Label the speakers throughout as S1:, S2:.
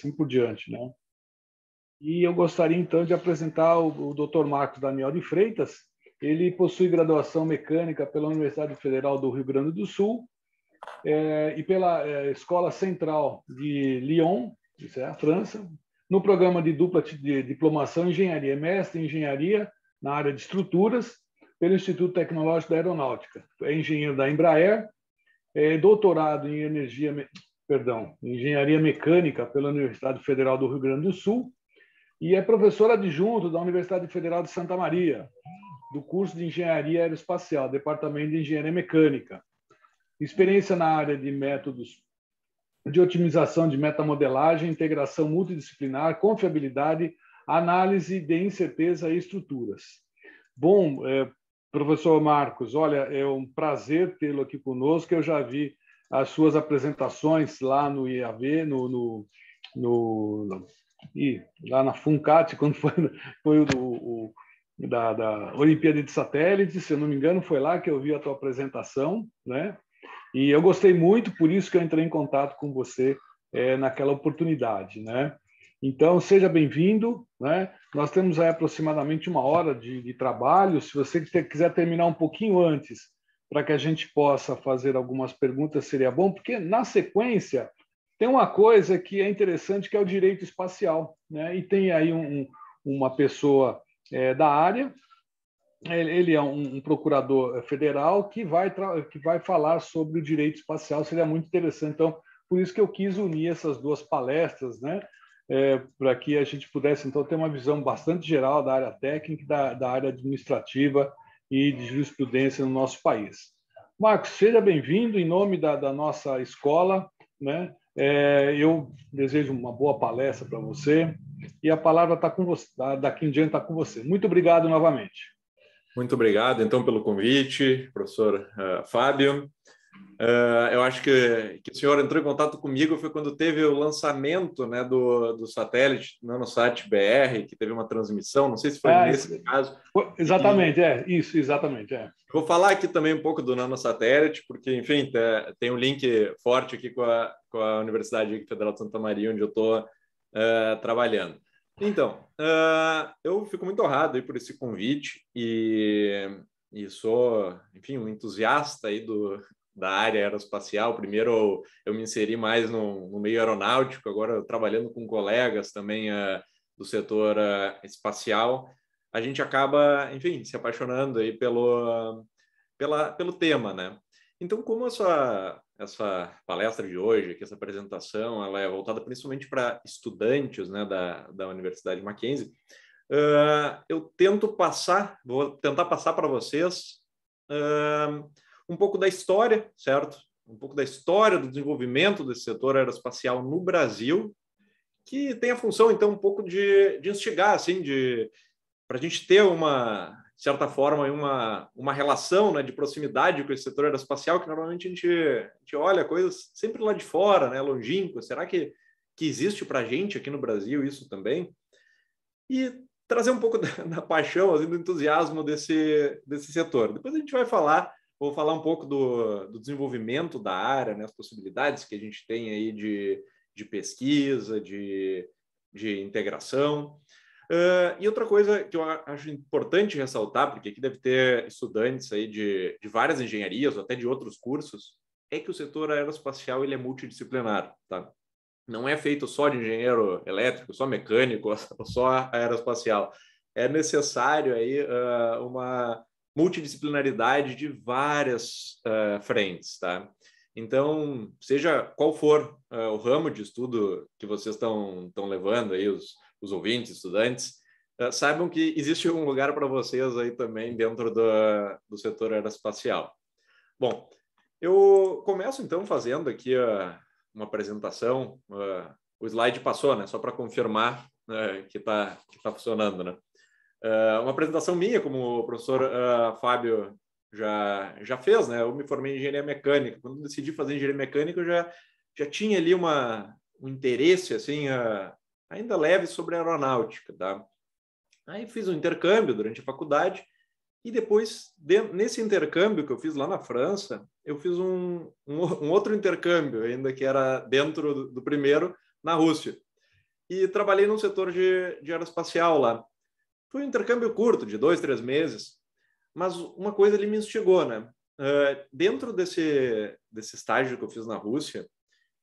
S1: assim por diante, né? E eu gostaria então de apresentar o, o Dr. Marcos Daniel de Freitas. Ele possui graduação mecânica pela Universidade Federal do Rio Grande do Sul é, e pela é, Escola Central de Lyon, isso é a França, no programa de dupla de diplomação em engenharia, mestre em engenharia na área de estruturas pelo Instituto Tecnológico da Aeronáutica. É engenheiro da Embraer, é doutorado em energia perdão, Engenharia Mecânica pela Universidade Federal do Rio Grande do Sul e é professora adjunto da Universidade Federal de Santa Maria, do curso de Engenharia Aeroespacial, Departamento de Engenharia Mecânica. Experiência na área de métodos de otimização de metamodelagem, integração multidisciplinar, confiabilidade, análise de incerteza e estruturas. Bom, eh, professor Marcos, olha, é um prazer tê-lo aqui conosco. Eu já vi as suas apresentações lá no IAV, no, no, no e lá na Funcat, quando foi, foi o, o da, da, Olimpíada de Satélite, se eu não me engano, foi lá que eu vi a tua apresentação, né? E eu gostei muito, por isso que eu entrei em contato com você é, naquela oportunidade, né? Então, seja bem-vindo, né? Nós temos aí aproximadamente uma hora de, de trabalho. Se você quiser terminar um pouquinho antes, para que a gente possa fazer algumas perguntas, seria bom, porque na sequência tem uma coisa que é interessante, que é o direito espacial. Né? E tem aí um, uma pessoa é, da área, ele é um, um procurador federal que vai, que vai falar sobre o direito espacial, seria muito interessante. Então, por isso que eu quis unir essas duas palestras, né? É, para que a gente pudesse, então, ter uma visão bastante geral da área técnica, da, da área administrativa e de jurisprudência no nosso país. Marcos, seja bem-vindo em nome da, da nossa escola. Né? É, eu desejo uma boa palestra para você e a palavra está com você, daqui em diante está com você. Muito obrigado
S2: novamente. Muito obrigado, então, pelo convite, professor uh, Fábio. Uh, eu acho que, que o senhor entrou em contato comigo foi quando teve o lançamento né, do, do satélite Nanosat né, BR, que teve uma transmissão, não sei se foi é, nesse isso. caso.
S1: Exatamente, e, é, isso, exatamente. É.
S2: Vou falar aqui também um pouco do nanosatélite, porque, enfim, tá, tem um link forte aqui com a, com a Universidade Federal de Santa Maria, onde eu estou uh, ah, trabalhando. Então, uh, eu fico muito honrado aí por esse convite e, e sou, enfim, um entusiasta aí do, da área aeroespacial. Primeiro eu me inseri mais no, no meio aeronáutico, agora trabalhando com colegas também uh, do setor uh, espacial. A gente acaba, enfim, se apaixonando aí pelo, uh, pela, pelo tema, né? Então, como essa, essa palestra de hoje, que essa apresentação, ela é voltada principalmente para estudantes né, da, da Universidade Mackenzie, eh, eu tento passar, vou tentar passar para vocês um pouco da história, certo? Um pouco da história do desenvolvimento desse setor aeroespacial no Brasil, que tem a função, então, um pouco de, de instigar, assim, de para a gente ter uma, de certa forma, uma, uma relação né, de proximidade com esse setor aeroespacial, que normalmente a gente, a gente olha coisas sempre lá de fora, né, longínquo. Será que, que existe para a gente aqui no Brasil isso também? E trazer um pouco da, da paixão, assim, do entusiasmo desse, desse setor. Depois a gente vai falar Vou falar um pouco do, do desenvolvimento da área, né, as possibilidades que a gente tem aí de, de pesquisa, de, de integração. Uh, e outra coisa que eu acho importante ressaltar, porque aqui deve ter estudantes aí de, de várias engenharias ou até de outros cursos, é que o setor aeroespacial ele é multidisciplinar, tá? Não é feito só de engenheiro elétrico, só mecânico, só aeroespacial. É necessário aí uh, uma multidisciplinaridade de várias uh, frentes, tá? Então, seja qual for uh, o ramo de estudo que vocês estão levando aí, os, os ouvintes, estudantes, uh, saibam que existe um lugar para vocês aí também dentro do, do setor aeroespacial. Bom, eu começo então fazendo aqui uma apresentação. o slide passou, né? Só para confirmar que está que tá funcionando, né? É, uma apresentação minha, como o professor uh, Fábio já, já fez, né? Eu me formei em engenharia mecânica. Quando decidi fazer engenharia mecânica, eu já, já tinha ali uma, um interesse, assim, uh, ainda leve sobre aeronáutica, tá? Aí fiz um intercâmbio durante a faculdade e depois, de, nesse intercâmbio que eu fiz lá na França, eu fiz um, um, um outro intercâmbio, ainda que era dentro do, do primeiro, na Rússia. E trabalhei no setor de, de aeroespacial lá. Foi um intercâmbio curto, de dois, três meses. Mas uma coisa ali me instigou, né? Uh, dentro desse, desse estágio que eu fiz na Rússia,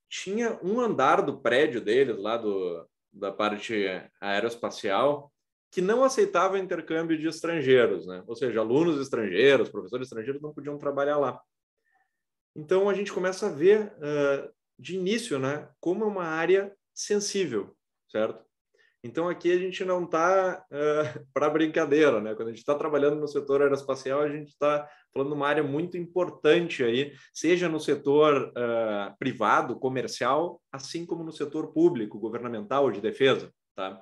S2: tinha um andar do prédio deles, lá do, da parte aeroespacial, que não aceitava intercâmbio de estrangeiros, né? Ou seja, alunos estrangeiros, professores estrangeiros não podiam trabalhar lá. Então a gente começa a ver uh, de início, né, como é uma área sensível, certo? Então aqui a gente não está uh, para brincadeira, né? Quando a gente está trabalhando no setor aeroespacial, a gente está falando de uma área muito importante aí, seja no setor uh, privado, comercial, assim como no setor público, governamental ou de defesa, tá?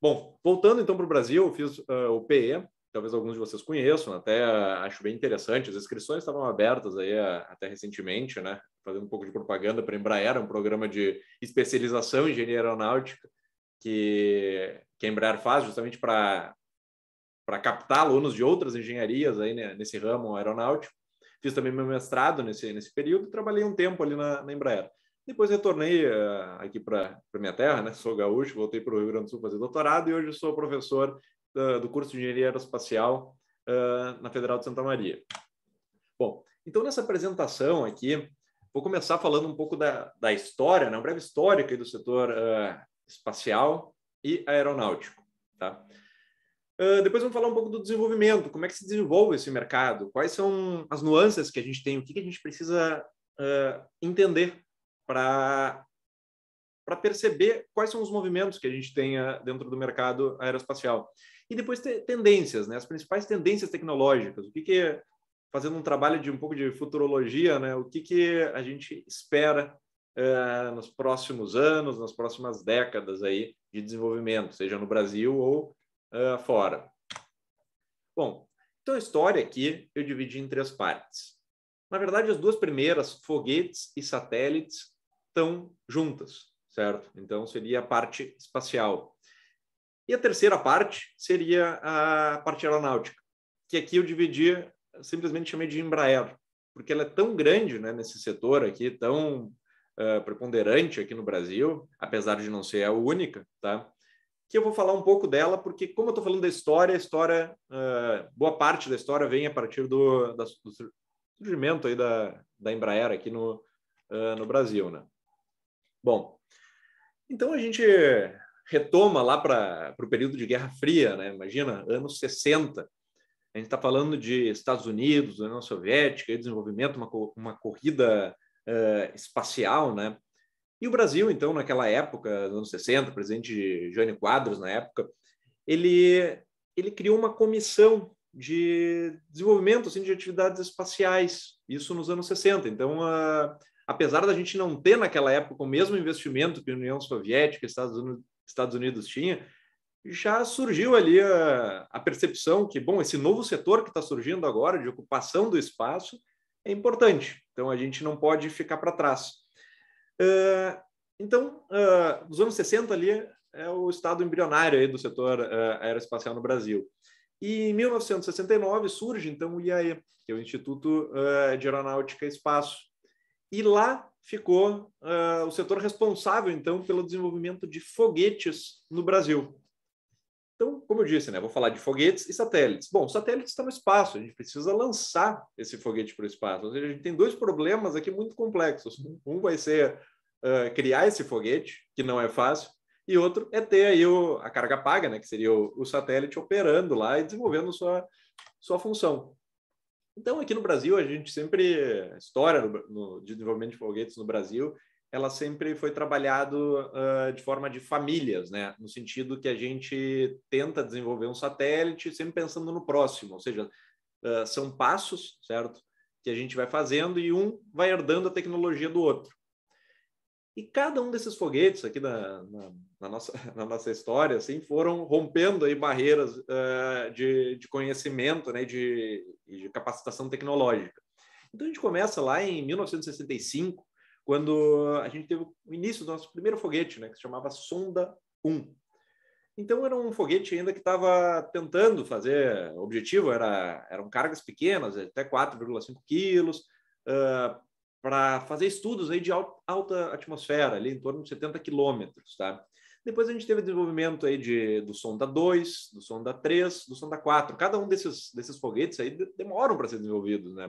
S2: Bom, voltando então para o Brasil, eu fiz uh, o PE, talvez alguns de vocês conheçam, até acho bem interessante. As inscrições estavam abertas aí até recentemente, né? Fazendo um pouco de propaganda para a Embraer, um programa de especialização em engenharia aeronáutica que, que a Embraer faz justamente para captar alunos de outras engenharias aí né, nesse ramo aeronáutico. Fiz também meu mestrado nesse, nesse período, trabalhei um tempo ali na, na Embraer. Depois retornei uh, aqui para minha terra, né? Sou gaúcho, voltei para o Rio Grande do Sul fazer doutorado e hoje sou professor uh, do curso de Engenharia Aeroespacial uh, na Federal de Santa Maria. Bom, então nessa apresentação aqui, vou começar falando um pouco da, da história, né? um breve histórico do setor espacial e aeronáutico. Tá? Uh, depois vamos falar um pouco do desenvolvimento, como é que se desenvolve esse mercado, quais são as nuances que a gente tem, o que, que a gente precisa uh, entender para para perceber quais são os movimentos que a gente tem dentro do mercado aeroespacial. E depois tendências, né? as principais tendências tecnológicas. O que, que fazendo um trabalho de um pouco de futurologia, né? o que, que a gente espera uh, nos próximos anos, nas próximas décadas aí de desenvolvimento, seja no Brasil ou uh, fora. Bom, então a história aqui eu dividi em três partes. Na verdade, as duas primeiras, foguetes e satélites, estão juntas, certo? Então seria a parte espacial. E a terceira parte seria a parte aeronáutica, que aqui eu dividi, simplesmente chamei de Embraer, porque ela é tão grande né, nesse setor aqui, tão eh, preponderante aqui no Brasil, apesar de não ser a única, tá? que eu vou falar um pouco dela, porque como eu estou falando da história, a história, uh, boa parte da história vem a partir do, da, do surgimento aí da, da Embraer aqui no, uh, no Brasil. Né? Bom, então a gente retoma lá para o período de Guerra Fria, né? imagina, anos 60, a gente está falando de Estados Unidos, União Soviética, desenvolvimento, uma, uma corrida uh, espacial, né? E o Brasil, então, naquela época, nos anos 60, presidente Jânio Quadros, na época, ele, ele criou uma comissão de desenvolvimento assim, de atividades espaciais, isso nos anos 60. Então, uh, apesar da gente não ter naquela época o mesmo investimento que a União Soviética e Estados Unidos, Estados Unidos tinha, já surgiu ali a, a percepção que, bom, esse novo setor que está surgindo agora de ocupação do espaço é importante. Então, a gente não pode ficar para trás. Uh, então, uh, nos anos 60 ali é o estado embrionário aí do setor uh, aeroespacial no Brasil. E em 1969 surge então o IAE, que é o Instituto de Aeronáutica e Espaço. E lá ficou o setor responsável então pelo desenvolvimento de foguetes no Brasil. Então, como eu disse, né, vou falar de foguetes e satélites. Bom, satélites está no espaço, a gente precisa lançar esse foguete para o espaço. Ou seja, a gente tem dois problemas aqui muito complexos. Um vai ser uh, criar esse foguete, que não é fácil, e outro é ter aí o, a carga paga, né, que seria o, o, satélite operando lá e desenvolvendo sua, sua função. Então, aqui no Brasil, a gente sempre. A história no, no, de desenvolvimento de foguetes no Brasil ela sempre foi trabalhado uh, de forma de famílias, né? No sentido que a gente tenta desenvolver um satélite sempre pensando no próximo, ou seja, uh, são passos, certo? Que a gente vai fazendo e um vai herdando a tecnologia do outro. E cada um desses foguetes aqui na, na, na nossa, na nossa história, assim, foram rompendo aí barreiras uh, de, de conhecimento, né? De, de capacitação tecnológica. Então a gente começa lá em 1965 quando a gente teve o início do nosso primeiro foguete, né, que se chamava Sonda 1. Então era um foguete ainda que estava tentando fazer, o objetivo era eram cargas pequenas, até 4,5 quilos, uh, ah, para fazer estudos aí de alta atmosfera, ali em torno de 70 quilômetros, tá? Depois a gente teve o desenvolvimento aí de, do Sonda 2, do Sonda 3, do Sonda 4. Cada um desses, desses foguetes aí demoram para ser desenvolvidos, né?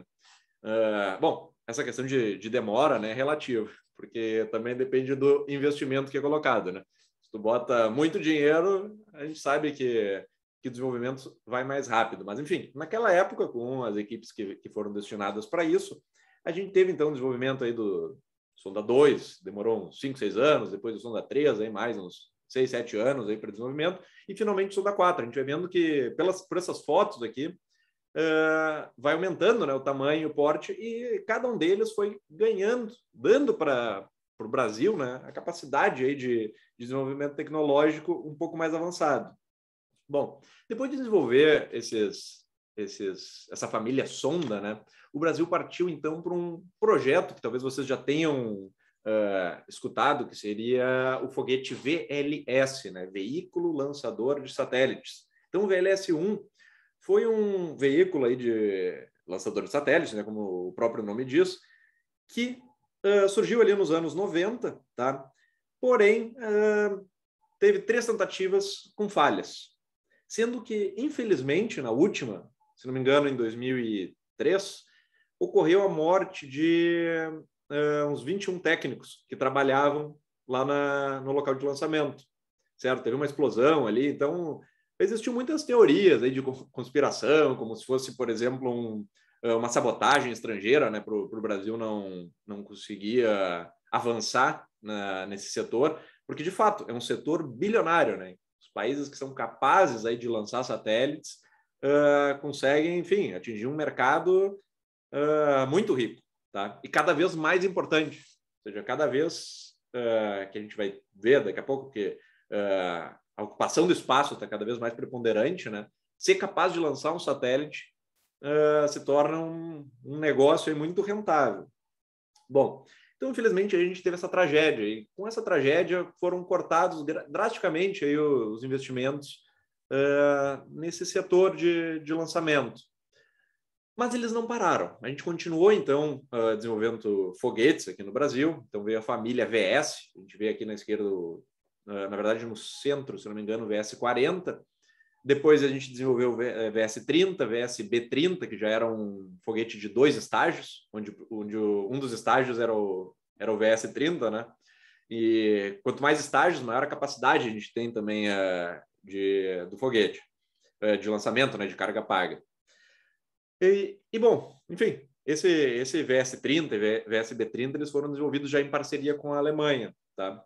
S2: Uh, bom, essa questão de, de demora né, é relativa, porque também depende do investimento que é colocado. Né? Se tu bota muito dinheiro, a gente sabe que, que o desenvolvimento vai mais rápido. Mas, enfim, naquela época, com as equipes que, que foram destinadas para isso, a gente teve, então, o desenvolvimento aí do Sonda 2, demorou uns 5, 6 anos, depois do Sonda 3, aí mais uns 6, 7 anos aí para desenvolvimento, e finalmente o Sonda 4. A gente vai vendo que, pelas, por essas fotos aqui, uh, vai aumentando né, o tamanho, o porte, e cada um deles foi ganhando, dando para o Brasil né, a capacidade aí de, de desenvolvimento tecnológico um pouco mais avançado. Bom, depois de desenvolver esses, esses, essa família sonda, né, o Brasil partiu então para um projeto que talvez vocês já tenham Uh, escutado, que seria o foguete VLS, né? Veículo Lançador de Satélites. Então, o VLS-1 foi um veículo aí de lançador de satélites, né, como o próprio nome diz, que uh, surgiu ali nos anos 90, tá? porém uh, teve três tentativas com falhas, sendo que, infelizmente, na última, se não me engano, em 2003, ocorreu a morte de uh, uns 21 técnicos que trabalhavam lá na, no local de lançamento, certo? Teve uma explosão ali, então existiam muitas teorias aí de conspiração, como se fosse, por exemplo, um, eh, uma sabotagem estrangeira, né, para o Brasil não, não conseguia avançar na, nesse setor, porque de fato é um setor bilionário, né? Os países que são capazes aí de lançar satélites uh, conseguem, enfim, atingir um mercado uh, muito rico, tá? E cada vez mais importante, ou seja, cada vez uh, que a gente vai ver daqui a pouco, que a ocupação do espaço está cada vez mais preponderante, né? Ser capaz de lançar um satélite uh, se torna um, um negócio muito rentável. Bom, então infelizmente a gente teve essa tragédia e com essa tragédia foram cortados drasticamente aí os investimentos uh, nesse setor de, de lançamento. Mas eles não pararam. A gente continuou, então, ah, desenvolvendo foguetes aqui no Brasil. Então veio a família VS, a gente vê aqui na esquerda ah, na verdade no centro, se não me engano, VS40. Depois a gente desenvolveu o VS30, eh, VS-B30, que já era um foguete de dois estágios, onde, onde o, um dos estágios era o, era o VS30, né? E quanto mais estágios, maior a capacidade a gente tem também uh, de, do foguete, uh, de lançamento, né, de carga paga. E, e bom, enfim, esse, esse VS-30 e VS-B30, eles foram desenvolvidos já em parceria com a Alemanha, tá?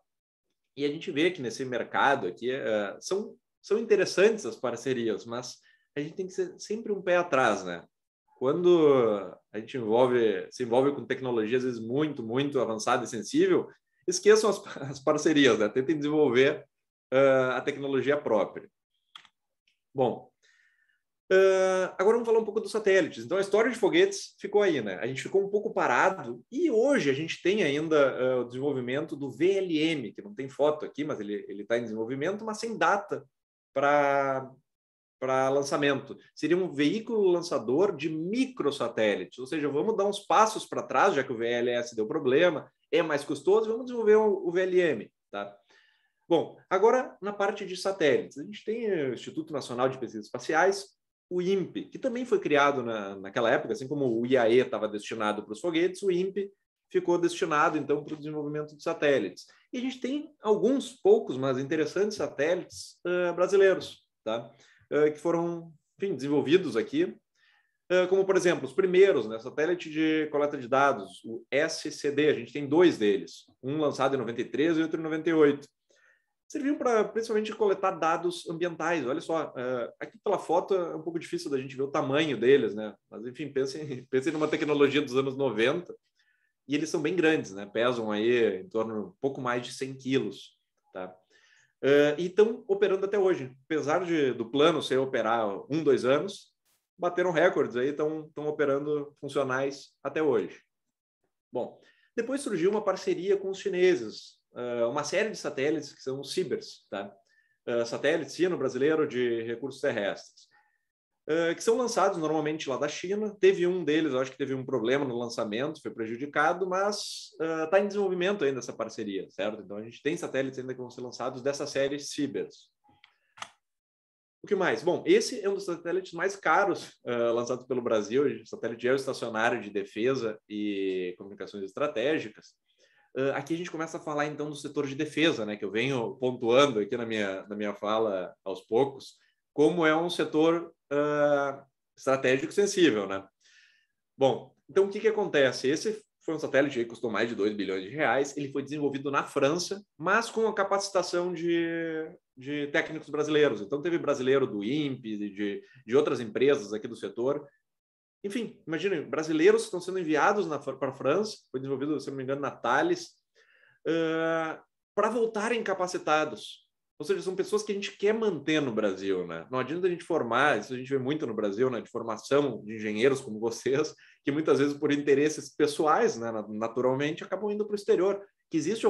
S2: E a gente vê que nesse mercado aqui uh, são, são interessantes as parcerias, mas a gente tem que ser sempre um pé atrás, né? Quando a gente envolve, se envolve com tecnologia, às vezes, muito, muito avançada e sensível, esqueçam as, as parcerias, né? Tentem desenvolver uh, a tecnologia própria. Bom, Uh, agora vamos falar um pouco dos satélites. Então, a história de foguetes ficou aí, né? A gente ficou um pouco parado e hoje a gente tem ainda uh, o desenvolvimento do VLM, que não tem foto aqui, mas ele está em desenvolvimento, mas sem data para para lançamento. Seria um veículo lançador de microsatélites, ou seja, vamos dar uns passos para trás, já que o VLS deu problema, é mais custoso, vamos desenvolver o, o VLM, tá? Bom, agora na parte de satélites, a gente tem o Instituto Nacional de Pesquisas Espaciais, o INPE, que também foi criado na, naquela época, assim como o IAE estava destinado para os foguetes, o INPE ficou destinado então para o desenvolvimento de satélites. E a gente tem alguns poucos, mas interessantes satélites uh, brasileiros, tá? Uh, que foram, enfim, desenvolvidos aqui, uh, como por exemplo os primeiros, né, satélite de coleta de dados, o SCD. A gente tem dois deles, um lançado em 93 e outro em 98 serviam para principalmente coletar dados ambientais. Olha só, uh, aqui pela foto é um pouco difícil da gente ver o tamanho deles, né? Mas enfim, pensem, pensem numa tecnologia dos anos 90 e eles são bem grandes, né? Pesam aí em torno um pouco mais de 100 quilos, tá? Uh, e estão operando até hoje. Apesar de, do plano ser operar um, dois anos, bateram recordes aí, estão operando funcionais até hoje. Bom, depois surgiu uma parceria com os chineses, uh, uma série de satélites que são os cibers, tá? Uh, satélites sino-brasileiro de recursos terrestres, uh, que são lançados normalmente lá da China. Teve um deles, acho que teve um problema no lançamento, foi prejudicado, mas está em desenvolvimento ainda essa parceria, certo? Então a gente tem satélites ainda que vão ser lançados dessa série cibers. O que mais? Bom, esse é um dos satélites mais caros uh, lançados pelo Brasil, satélite geoestacionário de defesa e comunicações estratégicas. Uh, aqui a gente começa a falar então do setor de defesa, né, que eu venho pontuando aqui na minha, na minha fala aos poucos, como é um setor uh, estratégico sensível. Né? Bom, então o que, que acontece? Esse foi um satélite que custou mais de 2 bilhões de reais, ele foi desenvolvido na França, mas com a capacitação de, de técnicos brasileiros. Então teve brasileiro do INPE, de, de outras empresas aqui do setor, enfim, imaginem brasileiros estão sendo enviados para a França, foi desenvolvido, se não me engano, na Thales, uh, para voltarem capacitados. Ou seja, são pessoas que a gente quer manter no Brasil, né? Não adianta a gente formar, isso a gente vê muito no Brasil, né? De formação de engenheiros como vocês, que muitas vezes por interesses pessoais, né? Naturalmente, acabam indo para o exterior. Que existem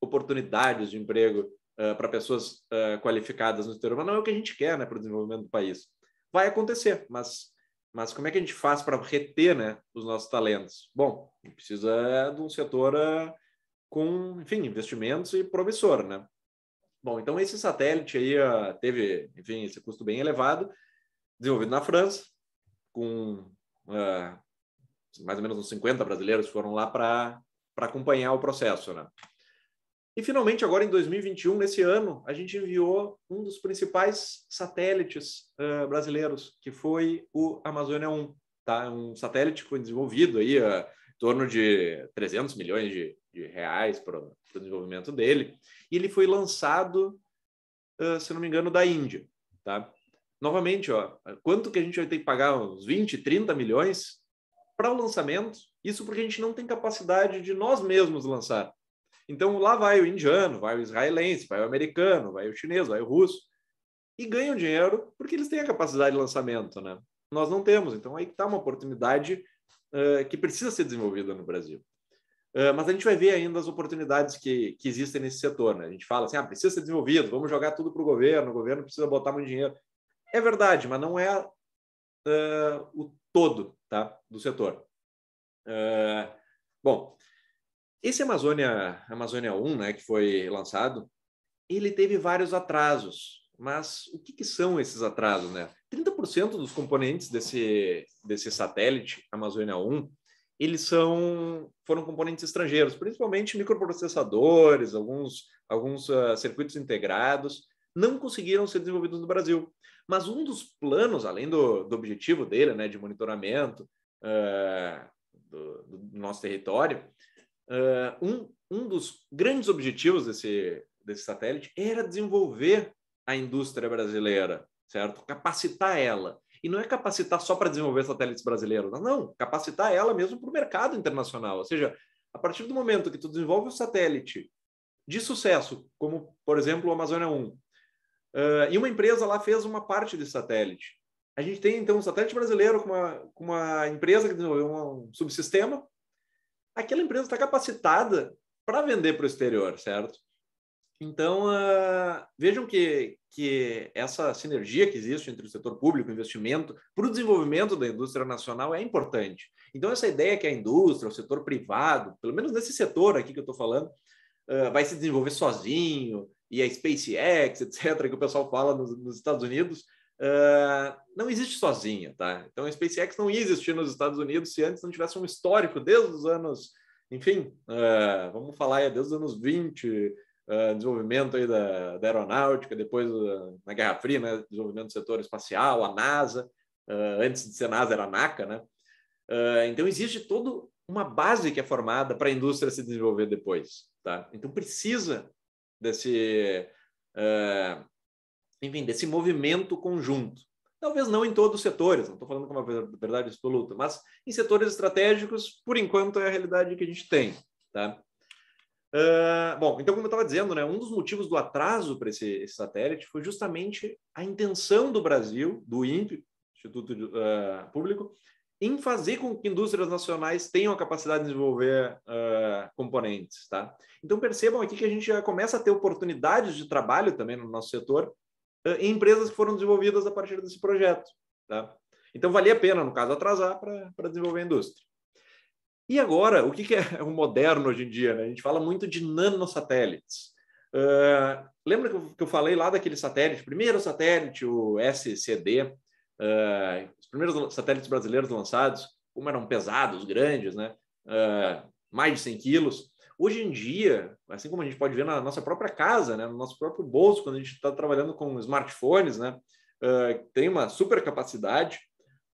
S2: oportunidades de emprego uh, para pessoas uh, qualificadas no exterior, mas não é o que a gente quer, né? Para o desenvolvimento do país. Vai acontecer, mas mas como é que a gente faz para reter né, os nossos talentos? Bom, precisa de um setor ah, com, enfim, investimentos e promissor, né? Bom, então esse satélite aí ah, teve, enfim, esse custo bem elevado, desenvolvido na França, com uh, mais ou menos uns 50 brasileiros foram lá para acompanhar o processo, né? E finalmente, agora em 2021, nesse ano, a gente enviou um dos principais satélites uh, brasileiros, que foi o Amazônia 1. Tá? É um satélite que foi desenvolvido aí, uh, em torno de 300 milhões de, de reais para o desenvolvimento dele. E ele foi lançado, uh, se não me engano, da Índia. Tá? Novamente, ó, quanto que a gente vai ter que pagar? Uns 20, 30 milhões para o lançamento? Isso porque a gente não tem capacidade de nós mesmos lançar. Então lá vai o indiano, vai o israelense, vai o americano, vai o chinês, vai o russo e ganham dinheiro porque eles têm a capacidade de lançamento, né? Nós não temos, então aí está uma oportunidade uh, que precisa ser desenvolvida no Brasil. Uh, mas a gente vai ver ainda as oportunidades que, que existem nesse setor, né? A gente fala assim, ah, precisa ser desenvolvido, vamos jogar tudo para o governo, o governo precisa botar muito dinheiro. É verdade, mas não é uh, o todo, tá? Do setor. bom, esse Amazônia, Amazônia 1, né, que foi lançado, ele teve vários atrasos. Mas o que, que são esses atrasos? Né? 30% dos componentes desse, desse satélite Amazônia 1 eles são foram componentes estrangeiros, principalmente microprocessadores, alguns, alguns uh, circuitos integrados, não conseguiram ser desenvolvidos no Brasil. Mas um dos planos, além do, do objetivo dele, né, de monitoramento uh, do, do nosso território, uh, um, um dos grandes objetivos desse, desse satélite era desenvolver a indústria brasileira, certo? Capacitar ela. E não é capacitar só para desenvolver satélites brasileiros, não, Capacitar ela mesmo para o mercado internacional. Ou seja, a partir do momento que tu desenvolve um satélite de sucesso, como, por exemplo, o Amazônia 1, uh, ah, e uma empresa lá fez uma parte desse satélite, a gente tem, então, um satélite brasileiro com uma, com uma empresa que desenvolveu um subsistema, aquela empresa está capacitada para vender para o exterior, certo? Então, uh, vejam que, que essa sinergia que existe entre o setor público e o investimento para o desenvolvimento da indústria nacional é importante. Então, essa ideia que a indústria, o setor privado, pelo menos nesse setor aqui que eu estou falando, uh, vai se desenvolver sozinho, e a SpaceX, etc., que o pessoal fala nos, nos Estados Unidos, Uh, não existe sozinha, tá? Então a SpaceX não ia existir nos Estados Unidos se antes não tivesse um histórico desde os anos, enfim, uh, vamos falar aí, desde os anos 20, uh, ah, desenvolvimento aí da, da aeronáutica, depois na Guerra Fria, né, desenvolvimento do setor espacial, a NASA, antes de ser NASA era a NACA, né? então existe toda uma base que é formada para a indústria se desenvolver depois, tá? Então precisa desse enfim, desse movimento conjunto. Talvez não em todos os setores, não estou falando com é uma verdade absoluta, mas em setores estratégicos, por enquanto, é a realidade que a gente tem. Tá? Uh, bom, então, como eu estava dizendo, né, um dos motivos do atraso para esse, esse, satélite foi justamente a intenção do Brasil, do INPE, Instituto de, uh, Público, em fazer com que indústrias nacionais tenham a capacidade de desenvolver uh, componentes. Tá? Então, percebam aqui que a gente já começa a ter oportunidades de trabalho também no nosso setor, eh, em empresas que foram desenvolvidas a partir desse projeto. Tá? Então, valia a pena, no caso, atrasar para desenvolver a indústria. E agora, o que, que é o moderno hoje em dia? Né? A gente fala muito de nanosatélites. Uh, lembra que eu, que eu, falei lá daquele satélite, primeiro satélite, o SCD, uh, eh, os primeiros satélites brasileiros lançados, como eram pesados, grandes, né? Uh, mais de 100 quilos, Hoje em dia, assim como a gente pode ver na nossa própria casa, né, no nosso próprio bolso, quando a gente está trabalhando com smartphones, né, uh, tem uma super capacidade.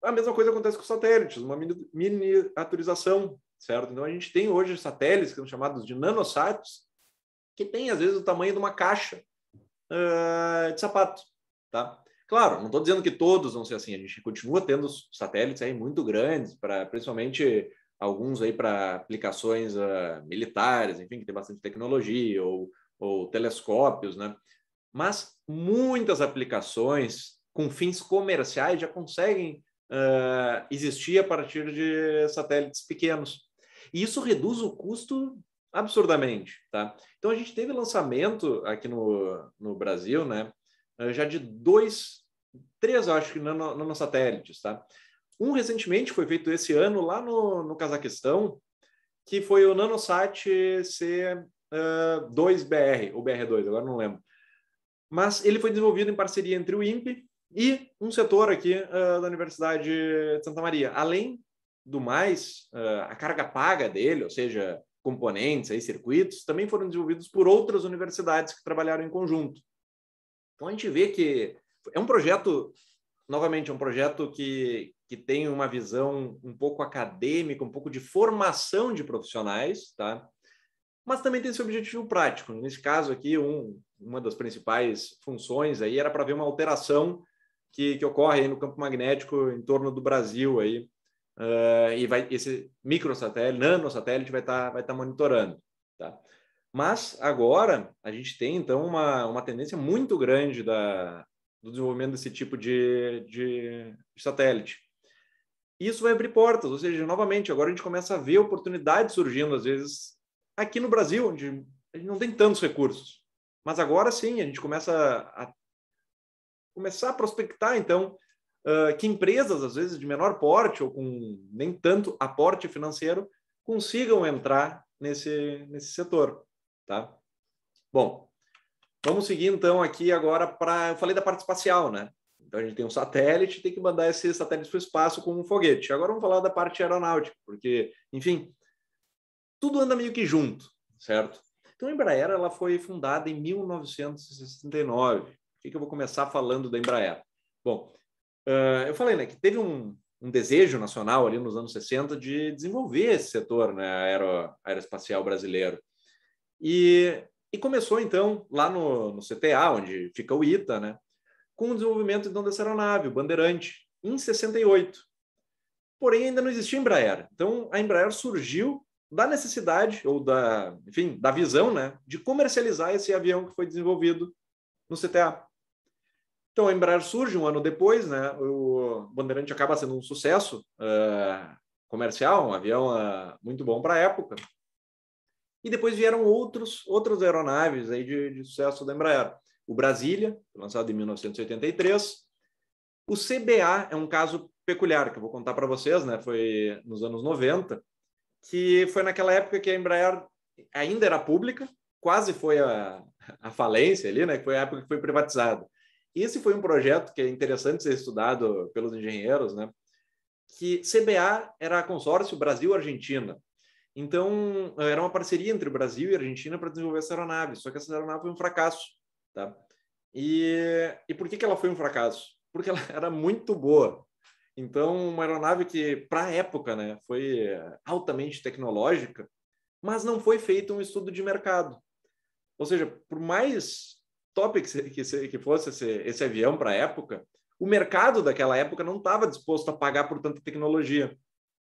S2: A mesma coisa acontece com satélites, uma miniaturização, certo? Então a gente tem hoje satélites que são chamados de nanosatos, que tem às vezes o tamanho de uma caixa uh, de sapato, tá? Claro, não estou dizendo que todos vão ser assim. A gente continua tendo satélites aí muito grandes para, principalmente alguns aí para aplicações uh, militares, enfim, que tem bastante tecnologia, ou, ou telescópios, né? Mas muitas aplicações com fins comerciais já conseguem uh, existir a partir de satélites pequenos. E isso reduz o custo absurdamente, tá? Então a gente teve lançamento aqui no, no Brasil, né? Ah, já de dois, três, eu acho que nanosatélites, tá? Um recentemente foi feito esse ano lá no, no Cazaquistão, que foi o Nanosat C2BR, ah, ou BR2, agora não lembro. Mas ele foi desenvolvido em parceria entre o INPE e um setor aqui uh, da Universidade de Santa Maria. Além do mais, uh, a carga paga dele, ou seja, componentes, e circuitos, também foram desenvolvidos por outras universidades que trabalharam em conjunto. Então a gente vê que é um projeto novamente, um projeto que, que tem uma visão um pouco acadêmica, um pouco de formação de profissionais, tá? Mas também tem esse objetivo prático. Nesse caso aqui, um, uma das principais funções aí era para ver uma alteração que, que ocorre no campo magnético em torno do Brasil aí, uh, e vai, esse microsatélite, nanosatélite vai estar tá, vai tá monitorando, tá? Mas agora a gente tem então uma, uma tendência muito grande da, do desenvolvimento desse tipo de, de, satélite. Isso vai abrir portas, ou seja, novamente, agora a gente começa a ver oportunidades surgindo, às vezes, aqui no Brasil, onde a gente não tem tantos recursos. Mas agora sim, a gente começa a começar a prospectar, então, uh, que empresas, às vezes, de menor porte ou com nem tanto aporte financeiro, consigam entrar nesse, nesse setor, tá? Bom, Vamos seguir então aqui agora para. Eu falei da parte espacial, né? Então a gente tem um satélite, tem que mandar esse satélite para o espaço com um foguete. Agora vamos falar da parte aeronáutica, porque, enfim, tudo anda meio que junto, certo? Então a Embraer ela foi fundada em 1969. O que, que eu vou começar falando da Embraer? Bom, uh, eu falei né, que teve um, um, desejo nacional ali nos anos 60 de desenvolver esse setor né, aero, aeroespacial brasileiro. E e começou, então, lá no, no CTA, onde fica o ITA, né? com o desenvolvimento então, dessa aeronave, o Bandeirante, em 68. Porém, ainda não existia Embraer. Então, a Embraer surgiu da necessidade, ou da, enfim, da visão, né, de comercializar esse avião que foi desenvolvido no CTA. Então, a Embraer surge um ano depois, né, o Bandeirante acaba sendo um sucesso uh, comercial, um avião uh, muito bom para a época, e depois vieram outros, outras aeronaves aí de, de sucesso da Embraer. O Brasília, lançado em 1983. O CBA é um caso peculiar que eu vou contar para vocês, né? Foi nos anos 90, que foi naquela época que a Embraer ainda era pública, quase foi a, a falência ali, né? Que foi a época que foi privatizada. Esse foi um projeto que é interessante ser estudado pelos engenheiros, né? Que CBA era consórcio Brasil-Argentina. Então, eh, era uma parceria entre o Brasil e a Argentina para desenvolver essa aeronave, só que essa aeronave foi um fracasso, tá? E, e por que, que ela foi um fracasso? Porque ela era muito boa. Então, uma aeronave que, para a época, né, foi eh, altamente tecnológica, mas não foi feito um estudo de mercado. Ou seja, por mais top que, que, que fosse esse, esse avião para a época, o mercado daquela época não estava disposto a pagar por tanta tecnologia,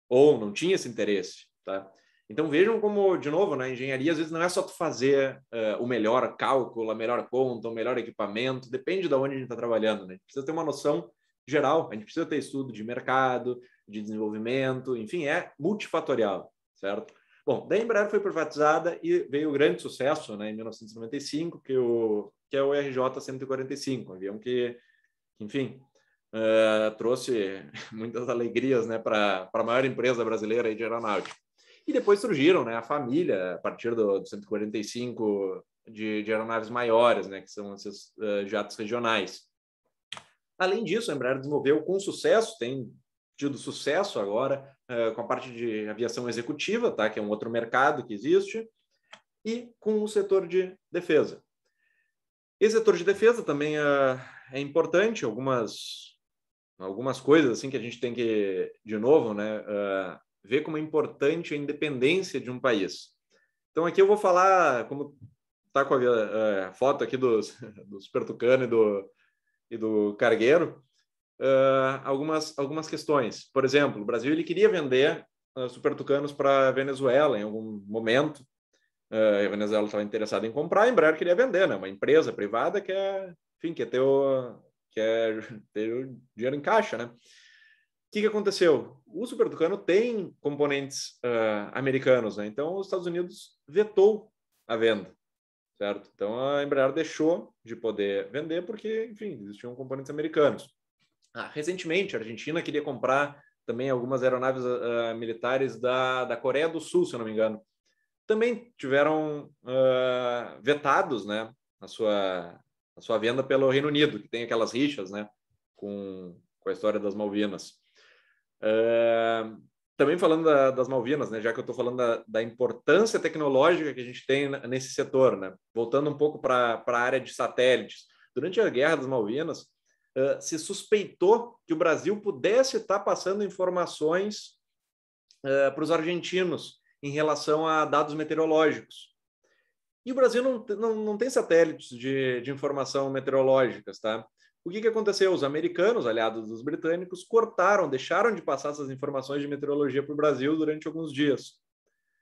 S2: ou não tinha esse interesse. Tá? Então vejam como, de novo, na né, engenharia, às vezes não é só tu fazer uh, o melhor cálculo, a melhor conta, o melhor equipamento, depende de onde a gente está trabalhando. Né? A gente precisa ter uma noção geral, a gente precisa ter estudo de mercado, de desenvolvimento, enfim, é multifatorial, certo? Bom, daí Embraer foi privatizada e veio o grande sucesso né, em 1995, que, o, que é o RJ-145, um avião que, enfim, uh, trouxe muitas alegrias né, para a maior empresa brasileira de aeronáutica. E depois surgiram, né, a família, a partir do, do 145 de, de, aeronaves maiores, né, que são esses uh, jatos regionais. Além disso, a Embraer desenvolveu com sucesso, tem tido sucesso agora uh, com a parte de aviação executiva, tá, que é um outro mercado que existe, e com o setor de defesa. Esse setor de defesa também eh, é importante, algumas algumas coisas assim que a gente tem que de novo, né, vê como é importante a independência de um país. Então, aqui eu vou falar, como está com a, a, foto aqui dos, do Super Tucano e do, e do Cargueiro, uh, algumas, algumas questões. Por exemplo, o Brasil ele queria vender uh, ah, Super Tucanos para a Venezuela em algum momento. Uh, a Venezuela estava interessada em comprar, a Embraer queria vender, né? uma empresa privada que é, enfim, quer ter o, é, ter o é dinheiro em caixa. Né? que, que aconteceu? O Super Tucano tem componentes uh, americanos, né? Então, os Estados Unidos vetou a venda, certo? Então, a Embraer deixou de poder vender porque, enfim, existiam componentes americanos. Ah, recentemente, a Argentina queria comprar também algumas aeronaves uh, militares da, da Coreia do Sul, se eu não me engano. Também tiveram uh, vetados, né? A sua, a sua venda pelo Reino Unido, que tem aquelas rixas, né? Com, com a história das Malvinas. Uh, também falando da, das Malvinas, né, já que eu estou falando da, da, importância tecnológica que a gente tem nesse setor, né, voltando um pouco para a área de satélites, durante a Guerra das Malvinas, uh, se suspeitou que o Brasil pudesse estar tá passando informações uh, para os argentinos em relação a dados meteorológicos. E o Brasil não, não, não tem satélites de, de informação meteorológicas, tá? O que, que aconteceu? Os americanos, aliados dos britânicos, cortaram, deixaram de passar essas informações de meteorologia para o Brasil durante alguns dias.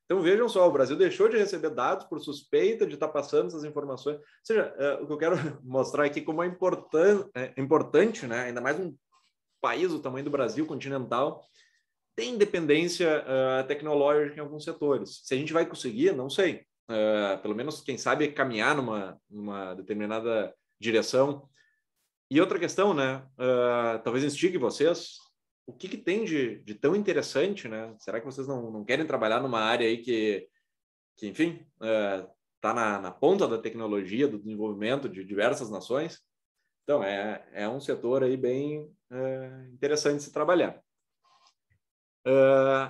S2: Então vejam só, o Brasil deixou de receber dados por suspeita de estar tá passando essas informações. Ou seja, é, o que eu quero mostrar aqui como é, importan é importante, né? ainda mais um país do tamanho do Brasil, continental, tem independência uh, é, tecnológica em alguns setores. Se a gente vai conseguir, não sei. Uh, pelo menos, quem sabe, caminhar numa, numa determinada direção. E outra questão, né? Uh, talvez instigue vocês. O que, que tem de, de, tão interessante, né? Será que vocês não, não querem trabalhar numa área aí que, que enfim, está ah, na, na, ponta da tecnologia, do desenvolvimento de diversas nações? Então, é, é um setor aí bem uh, interessante se trabalhar.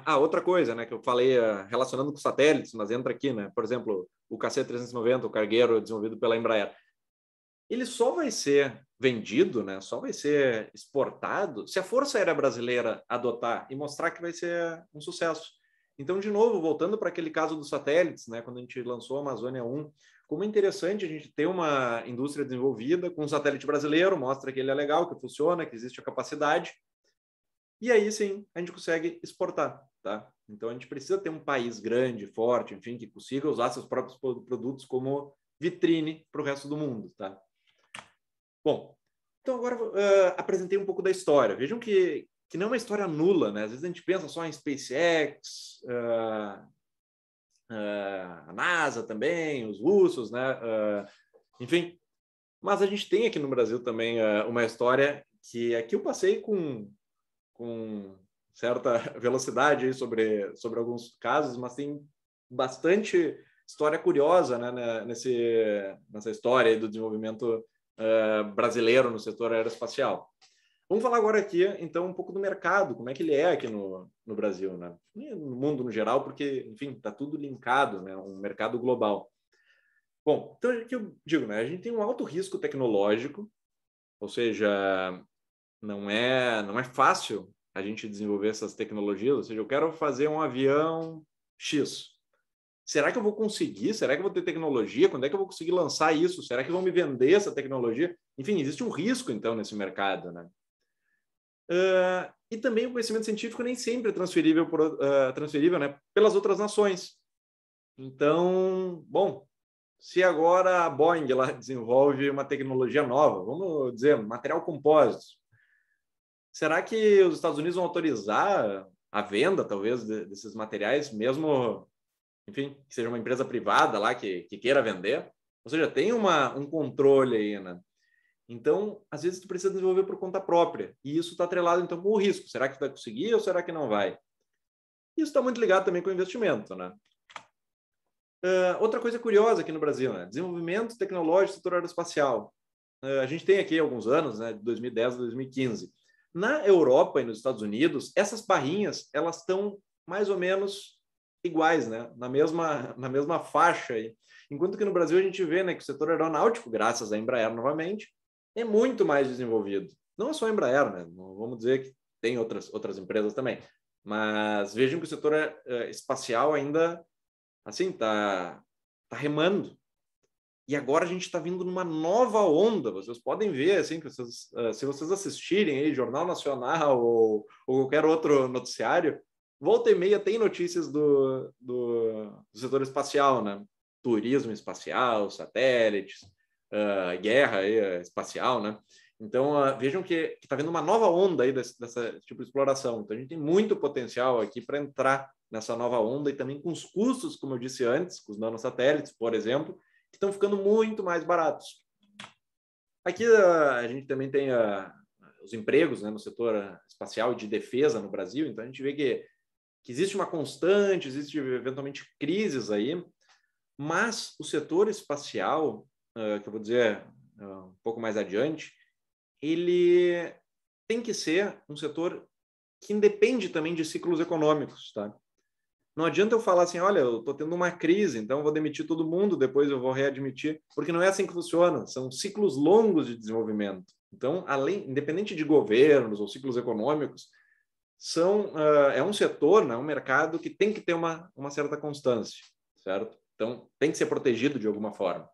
S2: ah, outra coisa, né, que eu falei relacionando com satélites, mas entra aqui, né? Por exemplo, o KC-390, o cargueiro desenvolvido pela Embraer ele só vai ser vendido, né? Só vai ser exportado se a Força Aérea Brasileira adotar e mostrar que vai ser um sucesso. Então, de novo, voltando para aquele caso dos satélites, né? Quando a gente lançou a Amazônia 1, como é interessante a gente ter uma indústria desenvolvida com um satélite brasileiro, mostra que ele é legal, que funciona, que existe a capacidade. E aí sim, a gente consegue exportar, tá? Então a gente precisa ter um país grande, forte, enfim, que consiga usar seus próprios produtos como vitrine para o resto do mundo, tá? Bom, então agora uh, apresentei um pouco da história. Vejam que, que não é uma história nula, né? Às vezes a gente pensa só em SpaceX, uh, uh, a NASA também, os russos, né? enfim, mas a gente tem aqui no Brasil também uma história que aqui eu passei com, com certa velocidade sobre, sobre alguns casos, mas tem bastante história curiosa né, né nesse, nessa história do desenvolvimento eh, brasileiro no setor aeroespacial. Vamos falar agora aqui, então, um pouco do mercado, como é que ele é aqui no, no Brasil, né? E no mundo no geral, porque, enfim, está tudo linkado, né? Um mercado global. Bom, então o que eu digo, né? A gente tem um alto risco tecnológico, ou seja, não é, não é fácil a gente desenvolver essas tecnologias. Ou seja, eu quero fazer um avião X. Será que eu vou conseguir? Será que eu vou ter tecnologia? Quando é que eu vou conseguir lançar isso? Será que vão me vender essa tecnologia? Enfim, existe um risco, então, nesse mercado, né? Uh, e também o conhecimento científico nem sempre é transferível, por, uh, transferível né, pelas outras nações. Então, bom, se agora a Boeing lá desenvolve uma tecnologia nova, vamos dizer, material compósito, será que os Estados Unidos vão autorizar a venda, talvez, de, desses materiais, mesmo enfim, que seja uma empresa privada lá que, que queira vender. Ou seja, tem uma, um controle aí, né? Então, às vezes, tu precisa desenvolver por conta própria. E isso está atrelado, então, com o risco. Será que vai conseguir ou será que não vai? Isso está muito ligado também com o investimento, né? Uh, outra coisa curiosa aqui no Brasil, né? Desenvolvimento tecnológico setor aeroespacial. Uh, a gente tem aqui alguns anos, né? De 2010 a 2015. Na Europa e nos Estados Unidos, essas barrinhas, elas estão mais ou menos iguais, né? Na mesma, na mesma faixa aí. Enquanto que no Brasil a gente vê, né, que o setor aeronáutico, graças à Embraer novamente, é muito mais desenvolvido. Não é só a Embraer, né? vamos dizer que tem outras outras empresas também, mas vejam que o setor eh, espacial ainda assim está tá remando. E agora a gente está vindo numa nova onda. Vocês podem ver, assim, que vocês, eh, se vocês assistirem aí Jornal Nacional ou, ou qualquer outro noticiário, volta e meia tem notícias do, do, do setor espacial, né? Turismo espacial, satélites, uh, guerra aí, ah, espacial, né? Então, uh, vejam que está vendo uma nova onda aí desse, dessa tipo de exploração. Então, a gente tem muito potencial aqui para entrar nessa nova onda e também com os custos, como eu disse antes, com os nanosatélites, por exemplo, que estão ficando muito mais baratos. Aqui uh, a gente também tem uh, os empregos né, no setor espacial de defesa no Brasil, então a gente vê que que existe uma constante, existe eventualmente crises aí, mas o setor espacial, uh, que eu vou dizer uh, um pouco mais adiante, ele tem que ser um setor que independe também de ciclos econômicos, tá? Não adianta eu falar assim, olha, eu estou tendo uma crise, então eu vou demitir todo mundo, depois eu vou readmitir, porque não é assim que funciona. São ciclos longos de desenvolvimento. Então, além, independente de governos ou ciclos econômicos, são uh, é um setor, né, um mercado que tem que ter uma, uma certa constância, certo? Então, tem que ser protegido de alguma forma.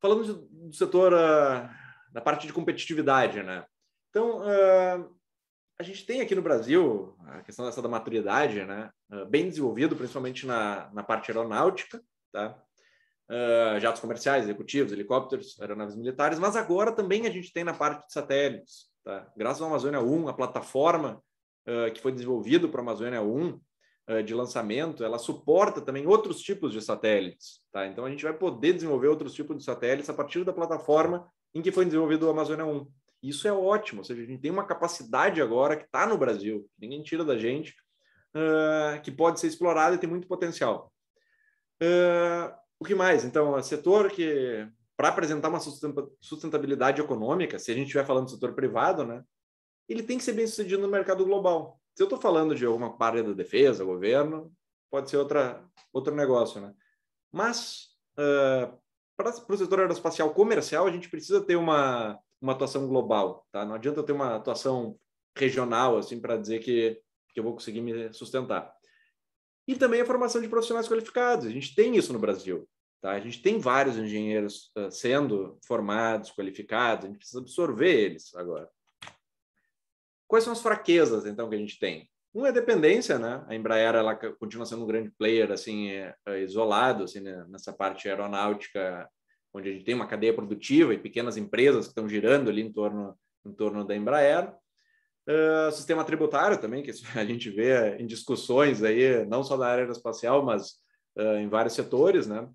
S2: Falando do, setor uh, da parte de competitividade, né? Então, uh, a gente tem aqui no Brasil a questão dessa da maturidade, né? bem desenvolvido, principalmente na, na parte aeronáutica, tá? Uh, jatos comerciais, executivos, helicópteros, aeronaves militares, mas agora também a gente tem na parte de satélites, Tá? Graças ao Amazônia 1, a plataforma uh, que foi desenvolvida para a Amazônia 1 uh, eh, de lançamento, ela suporta também outros tipos de satélites. Tá? Então, a gente vai poder desenvolver outros tipos de satélites a partir da plataforma em que foi desenvolvido o Amazônia 1. Isso é ótimo, ou seja, a gente tem uma capacidade agora que está no Brasil, que ninguém tira da gente, uh, que pode ser explorada e tem muito potencial. o que mais? Então, é setor que para apresentar uma sustentabilidade econômica, se a gente estiver falando do setor privado, né, ele tem que ser bem sucedido no mercado global. Se eu estou falando de alguma área da defesa, governo, pode ser outra, outro negócio. Né? Mas, uh, ah, para o setor aeroespacial comercial, a gente precisa ter uma, uma atuação global. Tá? Não adianta ter uma atuação regional assim para dizer que, que eu vou conseguir me sustentar. E também a formação de profissionais qualificados. A gente tem isso no Brasil. Tá? A gente tem vários engenheiros uh, sendo formados, qualificados, a gente precisa absorver eles agora. Quais são as fraquezas, então, que a gente tem? Um é dependência, né? A Embraer ela continua sendo um grande player, assim, é, é isolado, assim, né? nessa parte aeronáutica, onde a gente tem uma cadeia produtiva e pequenas empresas que estão girando ali em torno, em torno da Embraer. Uh, sistema tributário também, que a gente vê em discussões aí, não só da área aeroespacial, mas uh, em vários setores, né?